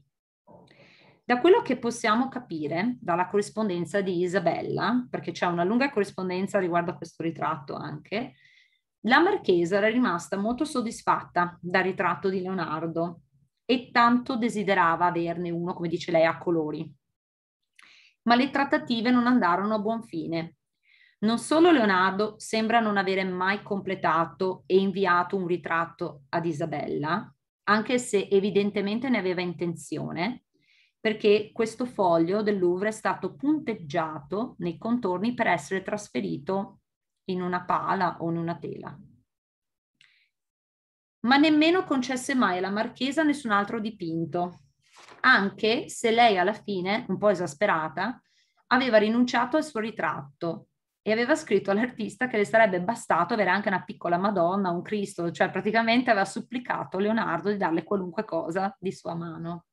Da quello che possiamo capire dalla corrispondenza di Isabella, perché c'è una lunga corrispondenza riguardo a questo ritratto anche, la marchesa era rimasta molto soddisfatta dal ritratto di Leonardo e tanto desiderava averne uno, come dice lei, a colori. Ma le trattative non andarono a buon fine non solo Leonardo sembra non avere mai completato e inviato un ritratto ad Isabella, anche se evidentemente ne aveva intenzione, perché questo foglio del Louvre è stato punteggiato nei contorni per essere trasferito in una pala o in una tela. Ma nemmeno concesse mai alla marchesa nessun altro dipinto, anche se lei alla fine, un po' esasperata, aveva rinunciato al suo ritratto e aveva scritto all'artista che le sarebbe bastato avere anche una piccola Madonna, un Cristo, cioè praticamente aveva supplicato Leonardo di darle qualunque cosa di sua mano.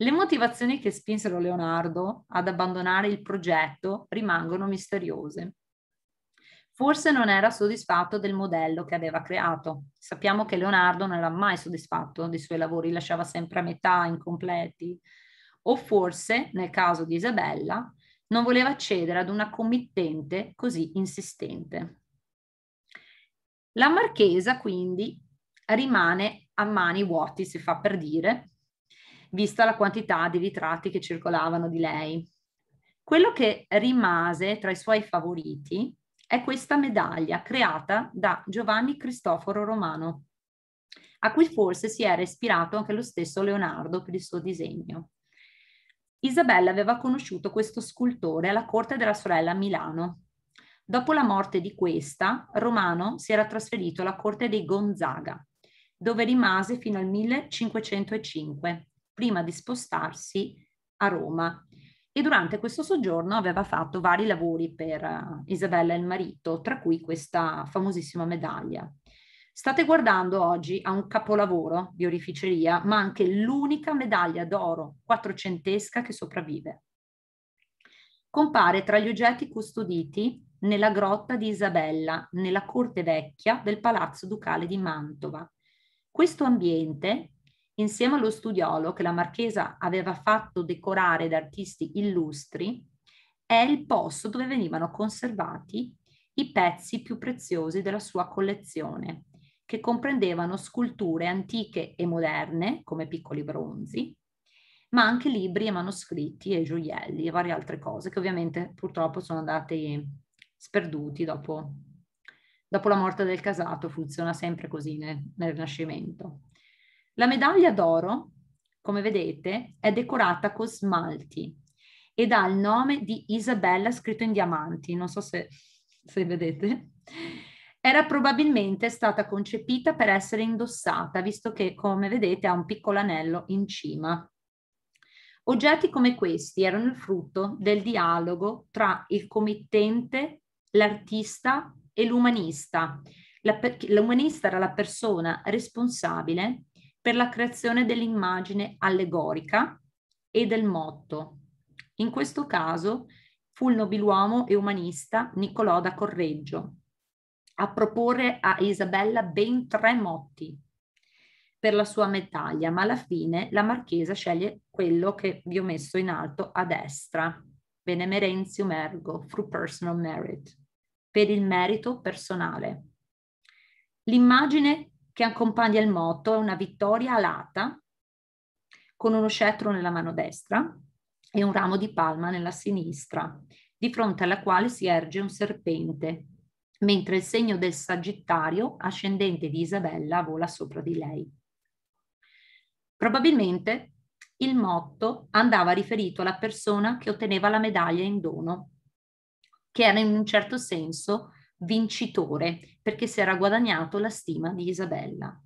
Le motivazioni che spinsero Leonardo ad abbandonare il progetto rimangono misteriose. Forse non era soddisfatto del modello che aveva creato. Sappiamo che Leonardo non era mai soddisfatto dei suoi lavori, lasciava sempre a metà, incompleti. O forse, nel caso di Isabella, non voleva cedere ad una committente così insistente. La marchesa quindi rimane a mani vuoti, si fa per dire, vista la quantità di ritratti che circolavano di lei. Quello che rimase tra i suoi favoriti è questa medaglia creata da Giovanni Cristoforo Romano, a cui forse si era ispirato anche lo stesso Leonardo per il suo disegno. Isabella aveva conosciuto questo scultore alla corte della sorella a Milano. Dopo la morte di questa, Romano si era trasferito alla corte dei Gonzaga, dove rimase fino al 1505, prima di spostarsi a Roma. E durante questo soggiorno aveva fatto vari lavori per eh, Isabella e il marito, tra cui questa famosissima medaglia. State guardando oggi a un capolavoro di orificeria, ma anche l'unica medaglia d'oro quattrocentesca che sopravvive. Compare tra gli oggetti custoditi nella grotta di Isabella, nella corte vecchia del Palazzo Ducale di Mantova. Questo ambiente, insieme allo studiolo che la marchesa aveva fatto decorare da artisti illustri, è il posto dove venivano conservati i pezzi più preziosi della sua collezione che comprendevano sculture antiche e moderne, come piccoli bronzi, ma anche libri e manoscritti e gioielli e varie altre cose che ovviamente purtroppo sono andate sperduti dopo, dopo la morte del casato, funziona sempre così nel, nel Rinascimento. La medaglia d'oro, come vedete, è decorata con smalti ed ha il nome di Isabella scritto in diamanti, non so se, se vedete era probabilmente stata concepita per essere indossata, visto che, come vedete, ha un piccolo anello in cima. Oggetti come questi erano il frutto del dialogo tra il committente, l'artista e l'umanista. l'umanista era la persona responsabile per la creazione dell'immagine allegorica e del motto. In questo caso fu il nobiluomo e umanista Niccolò da Correggio, a proporre a Isabella ben tre motti per la sua medaglia, ma alla fine la marchesa sceglie quello che vi ho messo in alto a destra, Benemerentium ergo, through personal merit, per il merito personale. L'immagine che accompagna il motto è una vittoria alata con uno scettro nella mano destra e un ramo di palma nella sinistra, di fronte alla quale si erge un serpente mentre il segno del Sagittario, ascendente di Isabella, vola sopra di lei. Probabilmente il motto andava riferito alla persona che otteneva la medaglia in dono, che era in un certo senso vincitore perché si era guadagnato la stima di Isabella.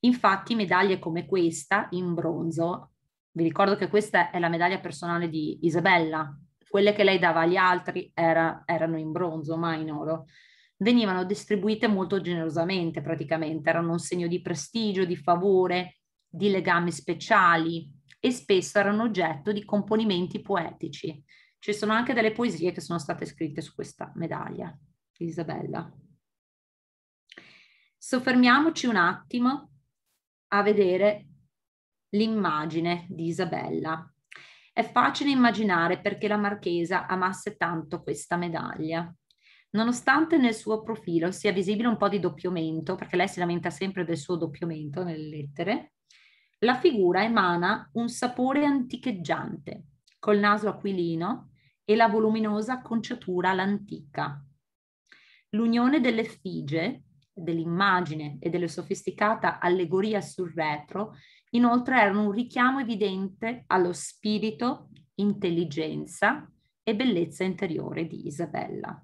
Infatti medaglie come questa in bronzo, vi ricordo che questa è la medaglia personale di Isabella, quelle che lei dava agli altri era, erano in bronzo, mai in oro venivano distribuite molto generosamente praticamente, erano un segno di prestigio, di favore, di legami speciali e spesso erano oggetto di componimenti poetici. Ci sono anche delle poesie che sono state scritte su questa medaglia di Isabella. Soffermiamoci un attimo a vedere l'immagine di Isabella. È facile immaginare perché la marchesa amasse tanto questa medaglia nonostante nel suo profilo sia visibile un po' di doppiamento, perché lei si lamenta sempre del suo doppiamento nelle lettere, la figura emana un sapore anticheggiante, col naso aquilino e la voluminosa acconciatura all'antica. L'unione dell'effigie, dell'immagine e della sofisticata allegoria sul retro, inoltre erano un richiamo evidente allo spirito, intelligenza e bellezza interiore di Isabella.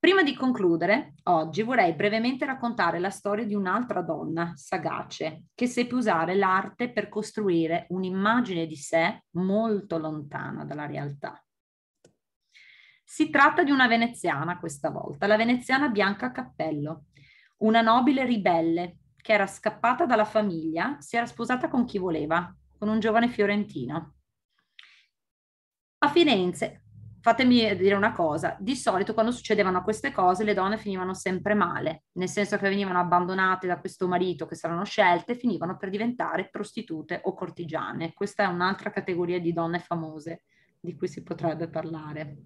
Prima di concludere, oggi vorrei brevemente raccontare la storia di un'altra donna, sagace, che seppe usare l'arte per costruire un'immagine di sé molto lontana dalla realtà. Si tratta di una veneziana questa volta, la veneziana Bianca Cappello, una nobile ribelle che era scappata dalla famiglia, si era sposata con chi voleva, con un giovane fiorentino. A Firenze fatemi dire una cosa, di solito quando succedevano queste cose le donne finivano sempre male, nel senso che venivano abbandonate da questo marito che saranno scelte, finivano per diventare prostitute o cortigiane. Questa è un'altra categoria di donne famose di cui si potrebbe parlare.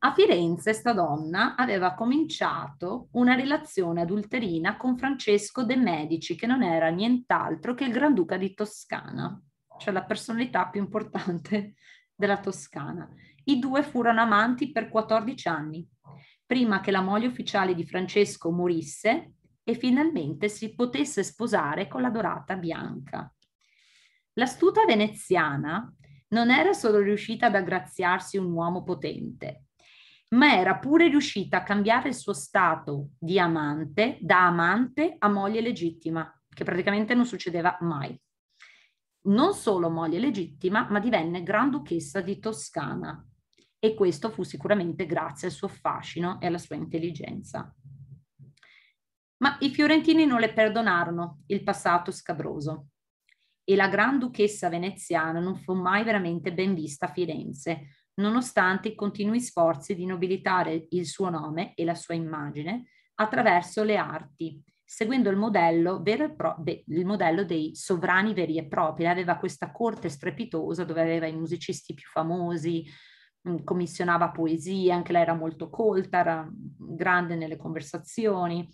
A Firenze sta donna aveva cominciato una relazione adulterina con Francesco de Medici, che non era nient'altro che il Granduca di Toscana, cioè la personalità più importante della Toscana. I due furono amanti per 14 anni, prima che la moglie ufficiale di Francesco morisse e finalmente si potesse sposare con la dorata bianca. L'astuta veneziana non era solo riuscita ad aggraziarsi un uomo potente, ma era pure riuscita a cambiare il suo stato di amante da amante a moglie legittima, che praticamente non succedeva mai non solo moglie legittima, ma divenne Granduchessa di Toscana e questo fu sicuramente grazie al suo fascino e alla sua intelligenza. Ma i fiorentini non le perdonarono il passato scabroso e la Granduchessa veneziana non fu mai veramente ben vista a Firenze, nonostante i continui sforzi di nobilitare il suo nome e la sua immagine attraverso le arti seguendo il modello, pro- de- il modello, dei sovrani veri e propri. Aveva questa corte strepitosa dove aveva i musicisti più famosi, mh, mm, commissionava poesie, anche lei era molto colta, era grande nelle conversazioni.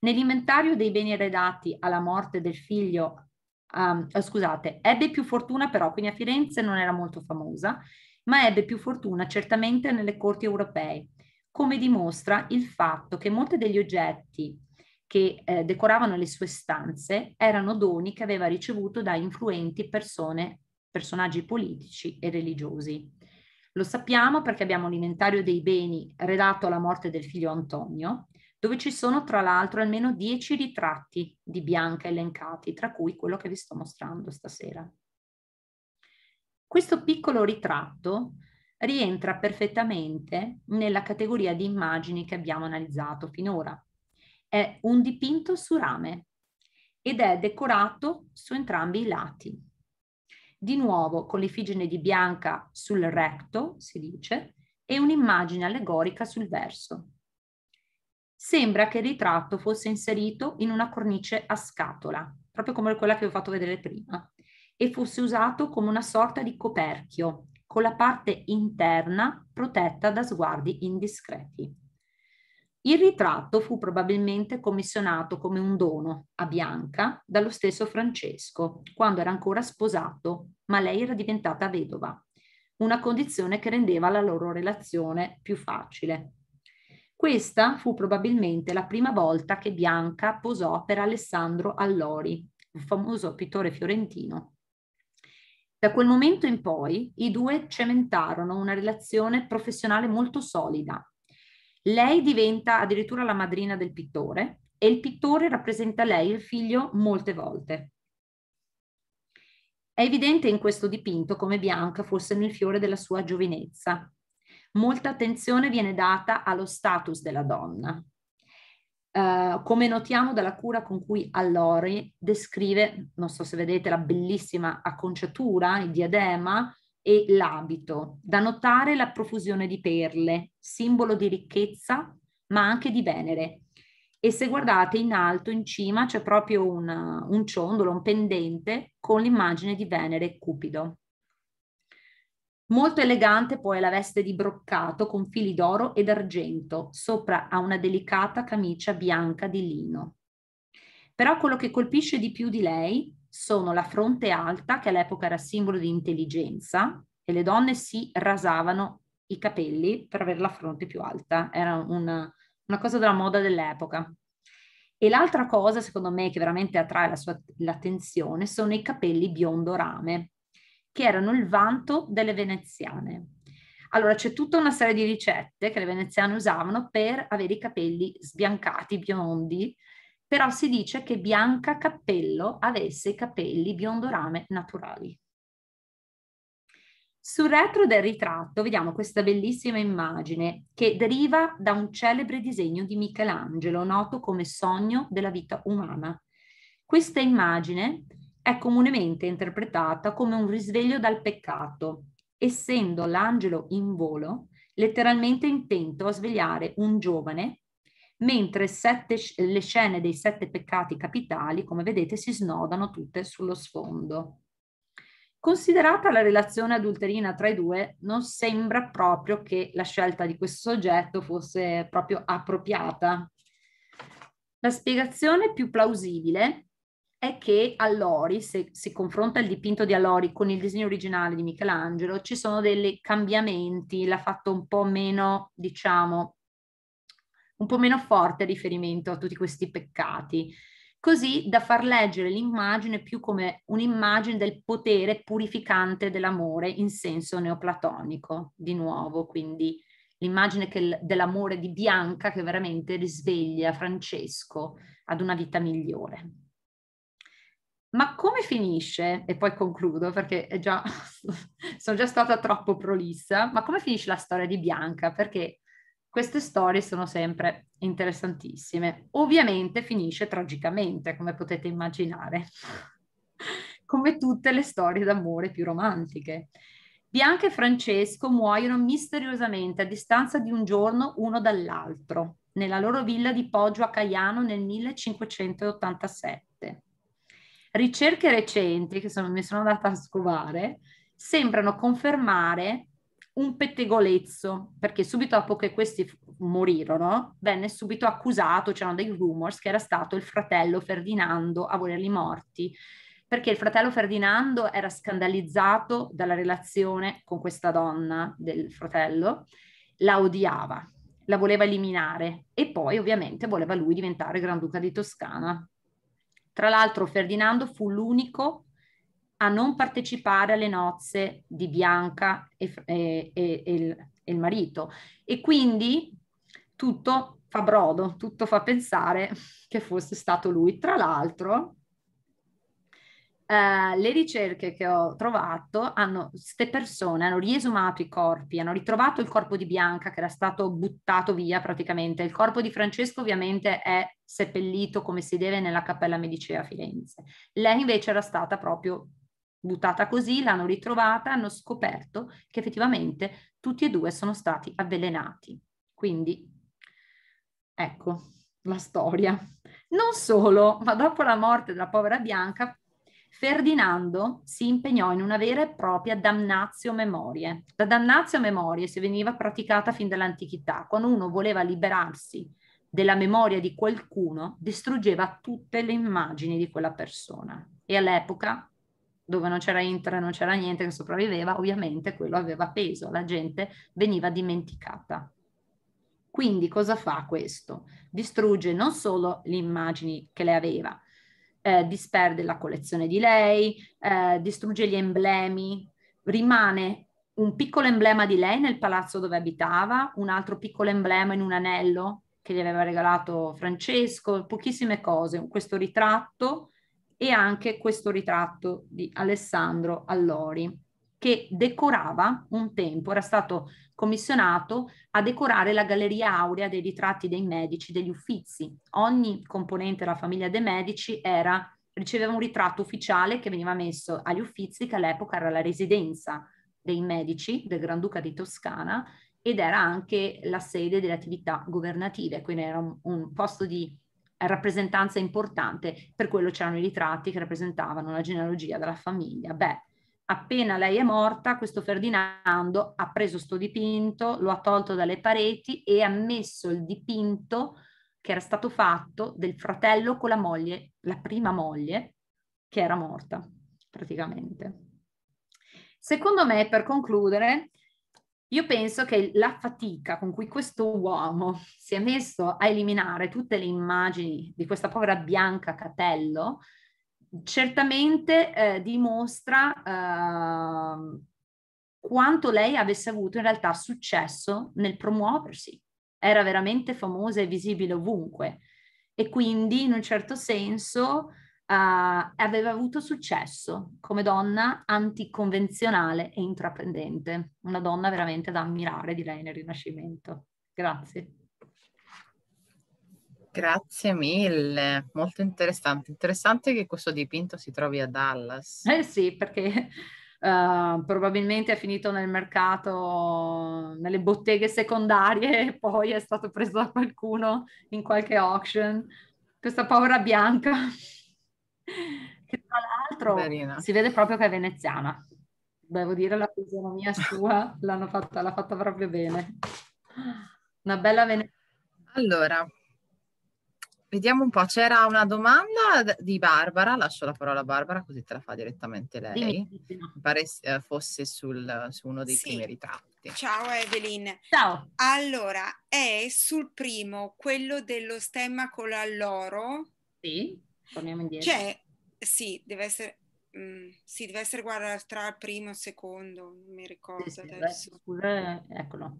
Nell'inventario dei beni eredati alla morte del figlio, um, scusate, ebbe più fortuna però, quindi a Firenze non era molto famosa, ma ebbe più fortuna certamente nelle corti europee, come dimostra il fatto che molti degli oggetti che eh, decoravano le sue stanze erano doni che aveva ricevuto da influenti persone, personaggi politici e religiosi. Lo sappiamo perché abbiamo l'inventario dei beni redatto alla morte del figlio Antonio, dove ci sono tra l'altro almeno dieci ritratti di Bianca elencati, tra cui quello che vi sto mostrando stasera. Questo piccolo ritratto rientra perfettamente nella categoria di immagini che abbiamo analizzato finora è un dipinto su rame ed è decorato su entrambi i lati. Di nuovo con l'efigene di Bianca sul recto, si dice, e un'immagine allegorica sul verso. Sembra che il ritratto fosse inserito in una cornice a scatola, proprio come quella che vi ho fatto vedere prima, e fosse usato come una sorta di coperchio, con la parte interna protetta da sguardi indiscreti. Il ritratto fu probabilmente commissionato come un dono a Bianca dallo stesso Francesco, quando era ancora sposato, ma lei era diventata vedova, una condizione che rendeva la loro relazione più facile. Questa fu probabilmente la prima volta che Bianca posò per Alessandro Allori, un famoso pittore fiorentino. Da quel momento in poi i due cementarono una relazione professionale molto solida lei diventa addirittura la madrina del pittore e il pittore rappresenta lei il figlio molte volte. È evidente in questo dipinto come Bianca fosse nel fiore della sua giovinezza. Molta attenzione viene data allo status della donna. Uh, come notiamo dalla cura con cui Allori descrive, non so se vedete, la bellissima acconciatura, il diadema, e l'abito. Da notare la profusione di perle, simbolo di ricchezza, ma anche di Venere. E se guardate in alto, in cima, c'è proprio una, un ciondolo, un pendente con l'immagine di Venere Cupido. Molto elegante poi la veste di broccato con fili d'oro ed argento, sopra a una delicata camicia bianca di lino. Però quello che colpisce di più di lei sono la fronte alta, che all'epoca era simbolo di intelligenza, e le donne si rasavano i capelli per avere la fronte più alta. Era una, una cosa della moda dell'epoca. E l'altra cosa, secondo me, che veramente attrae la sua, l'attenzione sono i capelli biondo rame, che erano il vanto delle veneziane. Allora, c'è tutta una serie di ricette che le veneziane usavano per avere i capelli sbiancati, biondi, però si dice che Bianca Cappello avesse i capelli biondorame naturali. Sul retro del ritratto vediamo questa bellissima immagine che deriva da un celebre disegno di Michelangelo, noto come Sogno della vita umana. Questa immagine è comunemente interpretata come un risveglio dal peccato, essendo l'angelo in volo letteralmente intento a svegliare un giovane mentre sette, le scene dei sette peccati capitali, come vedete, si snodano tutte sullo sfondo. Considerata la relazione adulterina tra i due, non sembra proprio che la scelta di questo soggetto fosse proprio appropriata. La spiegazione più plausibile è che Allori, se si confronta il dipinto di Allori con il disegno originale di Michelangelo, ci sono dei cambiamenti, l'ha fatto un po' meno, diciamo, un po' meno forte riferimento a tutti questi peccati, così da far leggere l'immagine più come un'immagine del potere purificante dell'amore in senso neoplatonico, di nuovo, quindi l'immagine che, dell'amore di Bianca che veramente risveglia Francesco ad una vita migliore. Ma come finisce, e poi concludo perché già, sono già stata troppo prolissa, ma come finisce la storia di Bianca? Perché queste storie sono sempre interessantissime. Ovviamente finisce tragicamente, come potete immaginare, come tutte le storie d'amore più romantiche. Bianca e Francesco muoiono misteriosamente a distanza di un giorno uno dall'altro, nella loro villa di Poggio a Caiano nel 1587. Ricerche recenti che sono, mi sono andata a scovare sembrano confermare un pettegolezzo, perché subito dopo che questi morirono, venne subito accusato, c'erano dei rumors, che era stato il fratello Ferdinando a volerli morti, perché il fratello Ferdinando era scandalizzato dalla relazione con questa donna del fratello, la odiava, la voleva eliminare e poi ovviamente voleva lui diventare Granduca di Toscana. Tra l'altro Ferdinando fu l'unico a non partecipare alle nozze di Bianca e, e, e, e il, il marito. E quindi tutto fa brodo, tutto fa pensare che fosse stato lui. Tra l'altro, Uh, le ricerche che ho trovato hanno, queste persone hanno riesumato i corpi, hanno ritrovato il corpo di Bianca che era stato buttato via praticamente, il corpo di Francesco ovviamente è seppellito come si deve nella cappella medicea a Firenze, lei invece era stata proprio buttata così, l'hanno ritrovata, hanno scoperto che effettivamente tutti e due sono stati avvelenati. Quindi ecco la storia. Non solo, ma dopo la morte della povera Bianca, Ferdinando si impegnò in una vera e propria damnazio memorie. La damnazio memorie si veniva praticata fin dall'antichità, quando uno voleva liberarsi della memoria di qualcuno, distruggeva tutte le immagini di quella persona. E all'epoca dove non c'era internet, non c'era niente che sopravviveva, ovviamente quello aveva peso, la gente veniva dimenticata. Quindi cosa fa questo? Distrugge non solo le immagini che le aveva, eh, disperde la collezione di lei, eh, distrugge gli emblemi, rimane un piccolo emblema di lei nel palazzo dove abitava, un altro piccolo emblema in un anello che gli aveva regalato Francesco, pochissime cose, questo ritratto e anche questo ritratto di Alessandro Allori che decorava un tempo, era stato commissionato a decorare la Galleria Aurea dei ritratti dei Medici degli Uffizi. Ogni componente della famiglia dei Medici era, riceveva un ritratto ufficiale che veniva messo agli Uffizi, che all'epoca era la residenza dei Medici del Granduca di Toscana ed era anche la sede delle attività governative, quindi era un, un posto di rappresentanza importante, per quello c'erano i ritratti che rappresentavano la genealogia della famiglia. Beh, appena lei è morta, questo Ferdinando ha preso questo dipinto, lo ha tolto dalle pareti e ha messo il dipinto che era stato fatto del fratello con la moglie, la prima moglie, che era morta praticamente. Secondo me, per concludere, io penso che la fatica con cui questo uomo si è messo a eliminare tutte le immagini di questa povera Bianca Catello certamente eh, dimostra eh, quanto lei avesse avuto in realtà successo nel promuoversi. Era veramente famosa e visibile ovunque e quindi in un certo senso Uh, aveva avuto successo come donna anticonvenzionale e intraprendente, una donna veramente da ammirare direi nel Rinascimento. Grazie. Grazie mille, molto interessante. Interessante che questo dipinto si trovi a Dallas. Eh sì, perché uh, probabilmente è finito nel mercato, nelle botteghe secondarie e poi è stato preso da qualcuno in qualche auction. Questa paura bianca che tra l'altro Verina. si vede proprio che è veneziana. Devo dire la fisionomia sua l'hanno fatta, l'ha fatta proprio bene. Una bella veneziana. Allora, Vediamo un po', c'era una domanda di Barbara, lascio la parola a Barbara così te la fa direttamente lei. Mi pare eh, fosse sul, su uno dei sì. primi ritratti. Ciao Evelyn. Ciao. Allora, è sul primo, quello dello stemma con l'alloro. Sì. Torniamo indietro. Cioè, sì, deve essere... Mm, sì, deve essere guarda tra il primo e il secondo, non mi ricordo sì, adesso. Sì, scusa, eh, eccolo.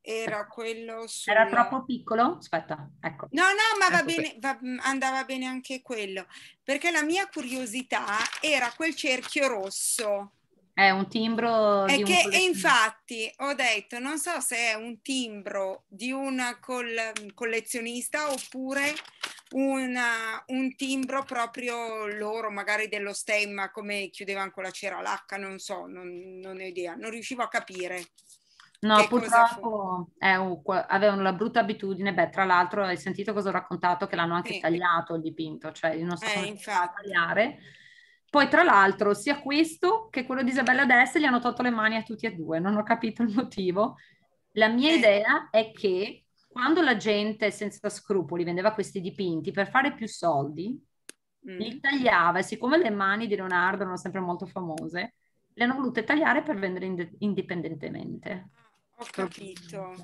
Era quello su... Era troppo piccolo? Aspetta, ecco. No, no, ma ecco va bene, va, andava bene anche quello, perché la mia curiosità era quel cerchio rosso. È un timbro è di che, un... E infatti ho detto, non so se è un timbro di una col- collezionista oppure una, un timbro proprio loro, magari dello stemma, come chiudevano con la c'era lacca, non so, non, non ho idea, non riuscivo a capire. No, purtroppo eh, un, avevano la brutta abitudine, beh, tra l'altro hai sentito cosa ho raccontato, che l'hanno anche eh. tagliato il dipinto, cioè non so eh, tagliare. Poi tra l'altro sia questo che quello di Isabella D'Este gli hanno tolto le mani a tutti e due, non ho capito il motivo. La mia eh. idea è che quando la gente senza scrupoli vendeva questi dipinti per fare più soldi, mm. li tagliava e siccome le mani di Leonardo erano sempre molto famose, le hanno volute tagliare per vendere ind- indipendentemente. Ah, ho capito.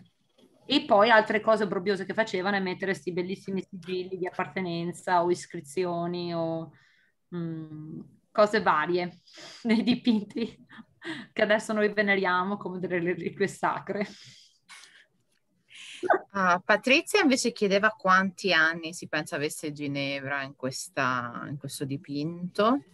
E poi altre cose obrobiose che facevano è mettere questi bellissimi sigilli di appartenenza o iscrizioni o mh, mm, cose varie nei dipinti che adesso noi veneriamo come delle reliquie sacre. Ah, Patrizia invece chiedeva quanti anni si pensa avesse Ginevra in, questa, in questo dipinto.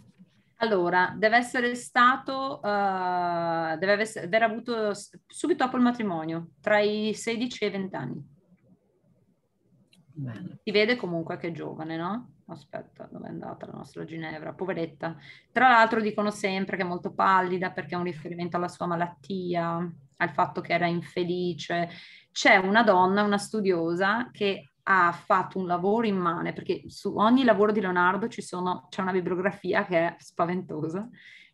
Allora, deve essere stato, uh, deve aver avuto subito dopo il matrimonio, tra i 16 e i 20 anni. Bene. Si vede comunque che è giovane, no? Aspetta, dove è andata la nostra Ginevra? Poveretta. Tra l'altro dicono sempre che è molto pallida perché è un riferimento alla sua malattia al fatto che era infelice. C'è una donna, una studiosa, che ha fatto un lavoro immane, perché su ogni lavoro di Leonardo sono, c'è una bibliografia che è spaventosa.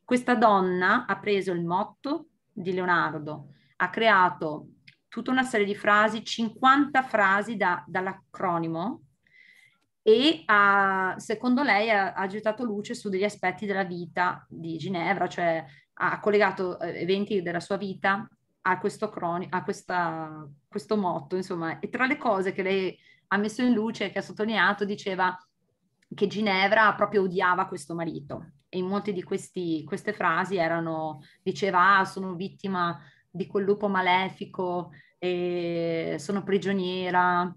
Questa donna ha preso il motto di Leonardo, ha creato tutta una serie di frasi, 50 frasi da, dall'acronimo, e ha, secondo lei ha, ha gettato luce su degli aspetti della vita di Ginevra, cioè ha collegato eh, eventi della sua vita ha, questo, croni- a questa, questo motto, insomma, e tra le cose che lei ha messo in luce, che ha sottolineato, diceva che Ginevra proprio odiava questo marito e in molte di questi, queste frasi erano, diceva, ah, sono vittima di quel lupo malefico, e sono prigioniera,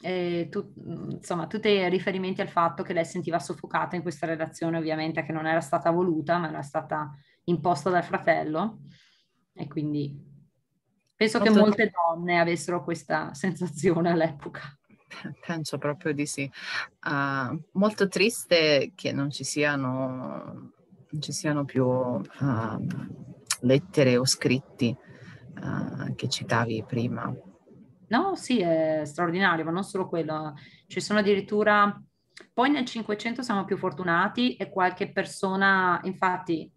e tu, insomma, tutti riferimenti al fatto che lei sentiva soffocata in questa relazione, ovviamente, che non era stata voluta, ma era stata imposta dal fratello. E quindi Penso Molto che molte donne avessero questa sensazione all'epoca. Penso proprio di sì. Uh, molto triste che non ci siano, non ci siano più uh, lettere o scritti uh, che citavi prima. No, sì, è straordinario, ma non solo quello. Ci sono addirittura... Poi nel 500 siamo più fortunati e qualche persona, infatti,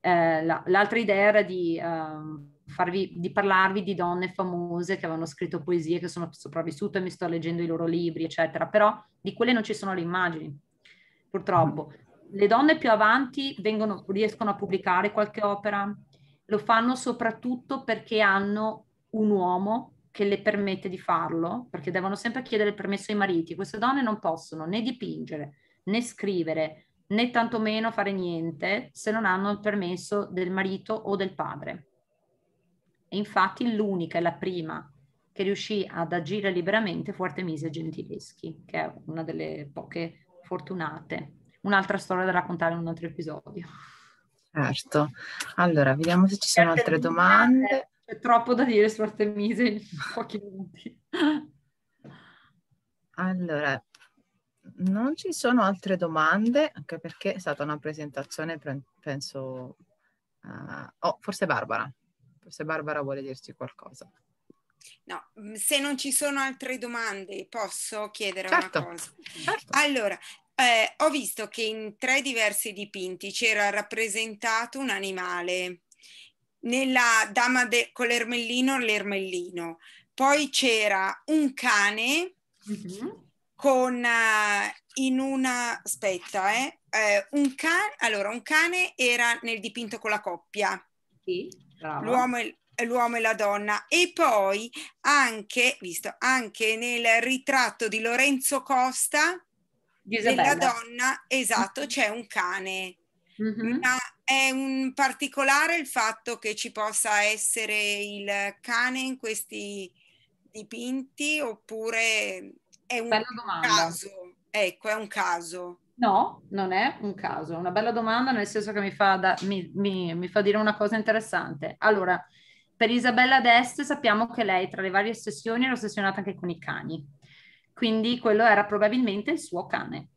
eh, la, l'altra idea era di... Um, farvi, di parlarvi di donne famose che avevano scritto poesie, che sono sopravvissute, mi sto leggendo i loro libri, eccetera, però di quelle non ci sono le immagini, purtroppo. Mm-hmm. Le donne più avanti vengono, riescono a pubblicare qualche opera, lo fanno soprattutto perché hanno un uomo che le permette di farlo, perché devono sempre chiedere il permesso ai mariti. Queste donne non possono né dipingere, né scrivere, né tantomeno fare niente se non hanno il permesso del marito o del padre. E infatti l'unica e la prima che riuscì ad agire liberamente fu Artemisia Gentileschi, che è una delle poche fortunate. Un'altra storia da raccontare in un altro episodio. Certo. Allora, vediamo se ci sono altre domande. C'è troppo da dire su Artemisia in pochi minuti. Allora, non ci sono altre domande, anche perché è stata una presentazione, penso... Uh, oh, forse Barbara se Barbara vuole dirci qualcosa. No, mm, se non ci sono altre domande posso chiedere certo, una cosa. Certo. Allora, eh, ho visto che in tre diversi dipinti c'era rappresentato un animale. Nella Dama de- con l'ermellino, l'ermellino. Poi c'era un cane mm-hmm. con uh, in una... aspetta, eh, eh, un cane... Allora, un cane era nel dipinto con la coppia. Sì l'uomo e, l'uomo e la donna e poi anche, visto, anche nel ritratto di Lorenzo Costa di della donna, esatto, c'è un cane. Mm-hmm. Ma è un particolare il fatto che ci possa essere il cane in questi dipinti oppure è un caso? Ecco, è un caso. No, non è un caso. Una bella domanda, nel senso che mi fa, da, mi, mi, mi fa dire una cosa interessante. Allora, per Isabella d'Est sappiamo che lei tra le varie sessioni era ossessionata anche con i cani, quindi quello era probabilmente il suo cane.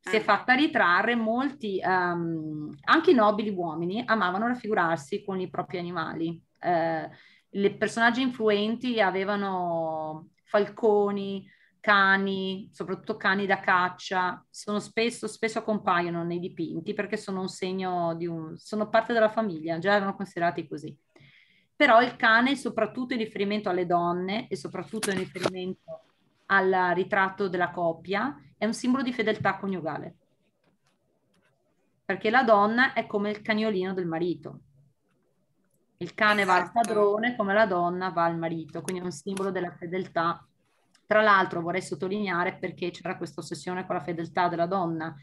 Si è ah. fatta ritrarre molti, um, anche i nobili uomini amavano raffigurarsi con i propri animali. Uh, eh, I personaggi influenti avevano falconi, cani, soprattutto cani da caccia, sono spesso, spesso compaiono nei dipinti perché sono un segno di un... sono parte della famiglia, già erano considerati così. Però il cane, soprattutto in riferimento alle donne e soprattutto in riferimento al ritratto della coppia, è un simbolo di fedeltà coniugale. Perché la donna è come il cagnolino del marito. Il cane esatto. va al esatto. padrone come la donna va al marito, quindi è un simbolo della fedeltà tra l'altro vorrei sottolineare perché c'era questa ossessione con la fedeltà della donna,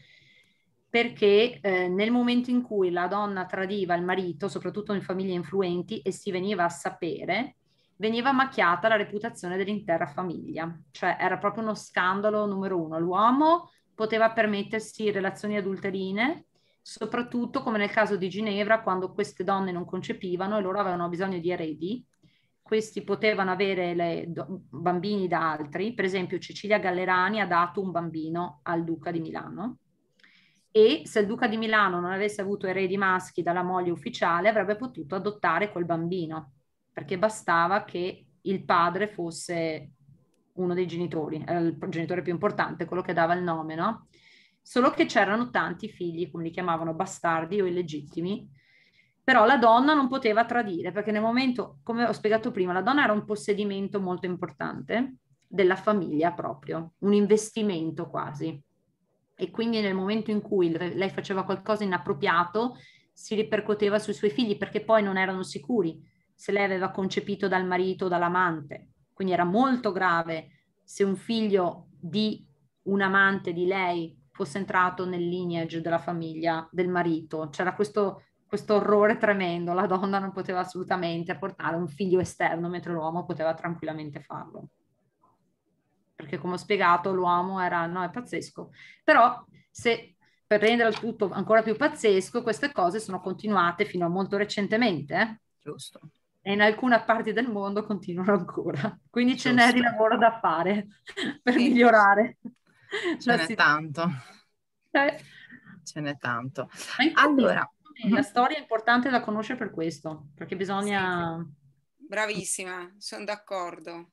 perché eh, nel momento in cui la donna tradiva il marito, soprattutto in famiglie influenti, e si veniva a sapere, veniva macchiata la reputazione dell'intera famiglia. Cioè era proprio uno scandalo numero uno. L'uomo poteva permettersi relazioni adulterine, soprattutto come nel caso di Ginevra, quando queste donne non concepivano e loro avevano bisogno di eredi questi potevano avere le, do, bambini da altri, per esempio Cecilia Gallerani ha dato un bambino al duca di Milano e se il duca di Milano non avesse avuto eredi maschi dalla moglie ufficiale avrebbe potuto adottare quel bambino perché bastava che il padre fosse uno dei genitori, era il genitore più importante, quello che dava il nome, no? Solo che c'erano tanti figli, come li chiamavano, bastardi o illegittimi, però la donna non poteva tradire perché nel momento, come ho spiegato prima, la donna era un possedimento molto importante della famiglia proprio, un investimento quasi. E quindi nel momento in cui lei faceva qualcosa inappropriato, si ripercuoteva sui suoi figli perché poi non erano sicuri se lei aveva concepito dal marito o dall'amante. Quindi era molto grave se un figlio di un amante di lei fosse entrato nel lineage della famiglia del marito. C'era questo questo orrore tremendo, la donna non poteva assolutamente portare un figlio esterno mentre l'uomo poteva tranquillamente farlo. Perché come ho spiegato l'uomo era, no, è pazzesco. Però se per rendere il tutto ancora più pazzesco, queste cose sono continuate fino a molto recentemente. Eh. Giusto. E in alcune parti del mondo continuano ancora. Quindi Giusto. ce n'è di lavoro da fare per sì. migliorare. Ce n'è tanto. Eh. Ce n'è tanto. Allora, mm-hmm. la storia è importante da conoscere per questo, perché bisogna... Sì, bravissima, sono d'accordo.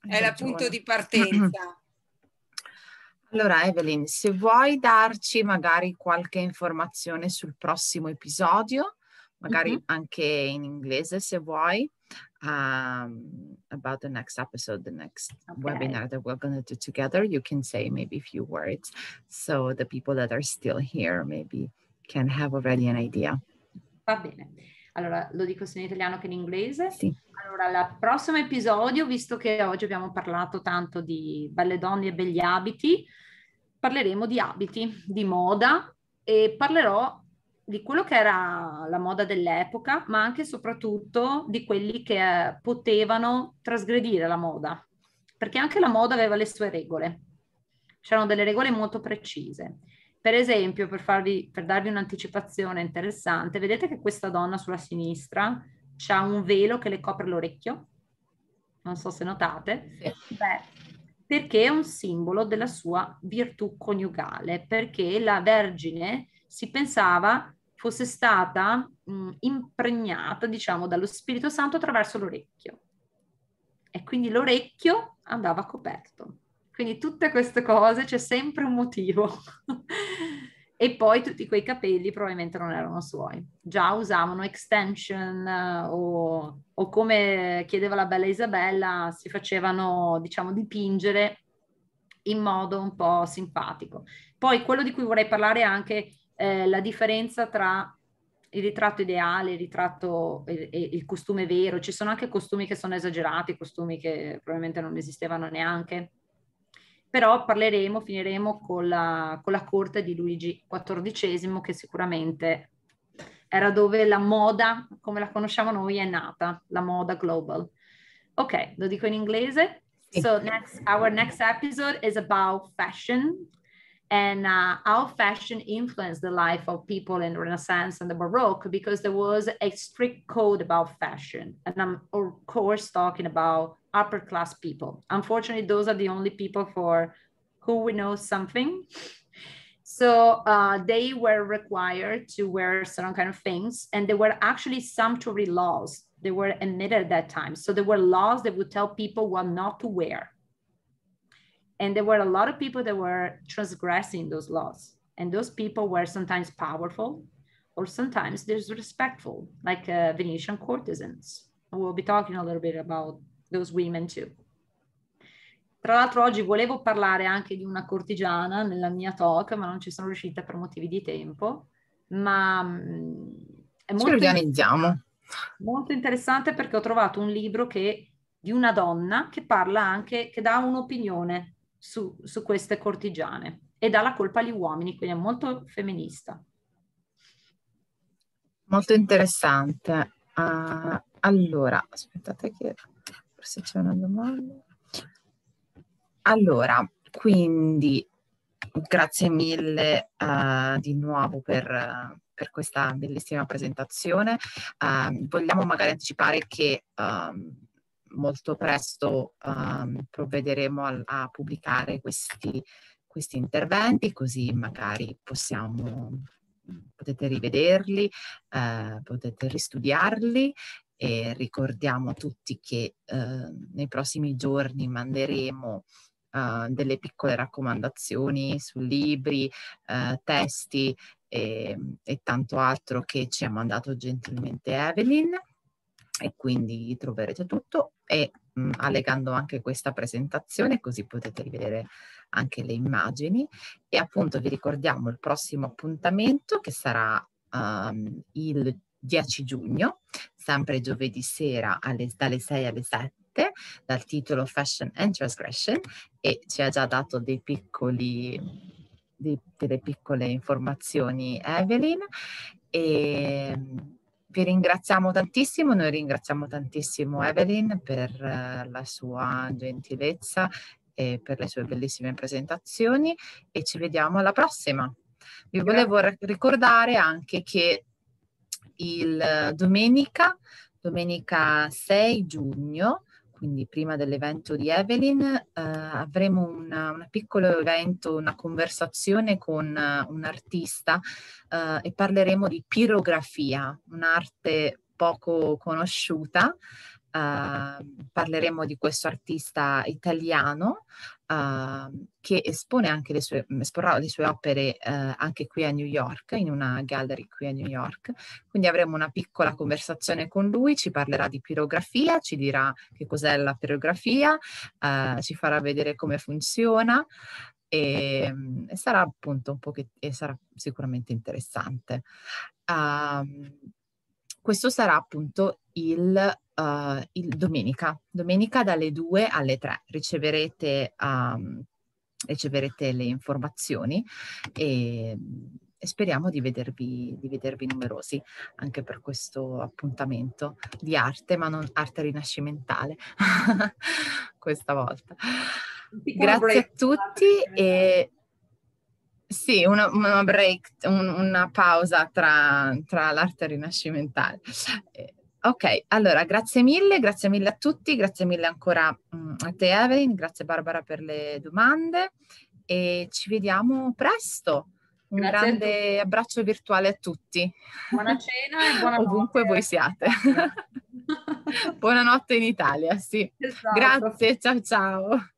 È, è punto di partenza. Allora Evelyn, se vuoi darci magari qualche informazione sul prossimo episodio, magari mm-hmm. anche in inglese se vuoi, um, about the next episode, the next okay. webinar that we're going to do together, you can say maybe a few words so the people that are still here maybe can have already an idea. Va bene. Allora, lo dico sia in italiano che in inglese. Sì. Allora, al prossimo episodio, visto che oggi abbiamo parlato tanto di belle donne e begli abiti, parleremo di abiti, di moda e parlerò di quello che era la moda dell'epoca, ma anche e soprattutto di quelli che eh, potevano trasgredire la moda, perché anche la moda aveva le sue regole. C'erano delle regole molto precise. Per esempio, per, farvi, per darvi un'anticipazione interessante, vedete che questa donna sulla sinistra ha un velo che le copre l'orecchio? Non so se notate. Sì. Beh, perché è un simbolo della sua virtù coniugale, perché la Vergine si pensava fosse stata mh, impregnata, diciamo, dallo Spirito Santo attraverso l'orecchio. E quindi l'orecchio andava coperto. Quindi tutte queste cose c'è sempre un motivo. e poi tutti quei capelli probabilmente non erano suoi. Già usavano extension eh, o, o, come chiedeva la bella Isabella, si facevano, diciamo, dipingere in modo un po' simpatico. Poi quello di cui vorrei parlare è anche eh, la differenza tra il ritratto ideale, il ritratto e, e il costume vero. Ci sono anche costumi che sono esagerati, costumi che probabilmente non esistevano neanche però parleremo, finiremo con la, con la corte di Luigi XIV che sicuramente era dove la moda, come la conosciamo noi, è nata, la moda global. Ok, lo dico in inglese. So next, our next episode is about fashion and uh, how fashion influenced the life of people in the Renaissance and the Baroque because there was a strict code about fashion. And I'm of course talking about upper class people. Unfortunately, those are the only people for who we know something. So uh, they were required to wear certain kind of things, and there were actually sumptuary laws that were emitted at that time. So there were laws that would tell people what not to wear. And there were a lot of people that were transgressing those laws. And those people were sometimes powerful or sometimes disrespectful, like uh, Venetian courtesans. We'll be talking a little bit about those women too. Tra l'altro oggi volevo parlare anche di una cortigiana nella mia talk, ma non ci sono riuscita per motivi di tempo, ma mm, è molto, interessante, molto interessante perché ho trovato un libro che, di una donna che parla anche, che dà un'opinione su, su queste cortigiane e dà la colpa agli uomini, quindi è molto femminista. Molto interessante. Uh, allora, aspettate che forse c'è una domanda. Allora, quindi grazie mille uh, di nuovo per, per, questa bellissima presentazione. Uh, vogliamo magari anticipare che ehm, molto presto ehm, provvederemo a, a pubblicare questi, questi interventi, così magari possiamo potete rivederli, eh, potete ristudiarli e ricordiamo a tutti che eh, nei prossimi giorni manderemo eh, delle piccole raccomandazioni su libri, eh, testi e, ehm, e tanto altro che ci ha mandato gentilmente Evelyn e quindi troverete tutto e mh, mm, allegando anche questa presentazione così potete rivedere anche le immagini e appunto vi ricordiamo il prossimo appuntamento che sarà um, il 10 giugno sempre giovedì sera alle, dalle 6 alle 7 dal titolo Fashion and Transgression e ci ha già dato dei piccoli di, delle piccole informazioni Evelyn e ehm, vi ringraziamo tantissimo, noi ringraziamo tantissimo Evelyn per eh, la sua gentilezza e per le sue bellissime presentazioni e ci vediamo alla prossima. Vi volevo ricordare anche che il eh, domenica, domenica 6 giugno, quindi prima dell'evento di Evelyn, eh, avremo un piccolo evento, una conversazione con uh, un artista uh, e parleremo di pirografia, un'arte poco conosciuta. Uh, parleremo di questo artista italiano uh, che espone anche le sue, esporrà le sue opere uh, anche qui a New York, in una gallery qui a New York. Quindi avremo una piccola conversazione con lui, ci parlerà di pirografia, ci dirà che cos'è la pirografia, uh, ci farà vedere come funziona. E, e sarà appunto un po' che sarà sicuramente interessante. Ehm, questo sarà appunto il uh, il domenica, domenica dalle 2 alle 3 riceverete, um, riceverete le informazioni e, e speriamo di vedervi, di vedervi, numerosi anche per questo appuntamento di arte, ma non arte rinascimentale questa volta. Grazie a tutti e sì, una, una break, un, una pausa tra, tra l'arte rinascimentale. Eh, Ok, allora grazie mille, grazie mille a tutti, grazie mille ancora mm, a te Evelyn, grazie Barbara per le domande e ci vediamo presto. Un grazie grande abbraccio virtuale a tutti. Buona cena e buonanotte. Ovunque voi siate. buonanotte in Italia, sì. Esatto. Grazie, ciao ciao.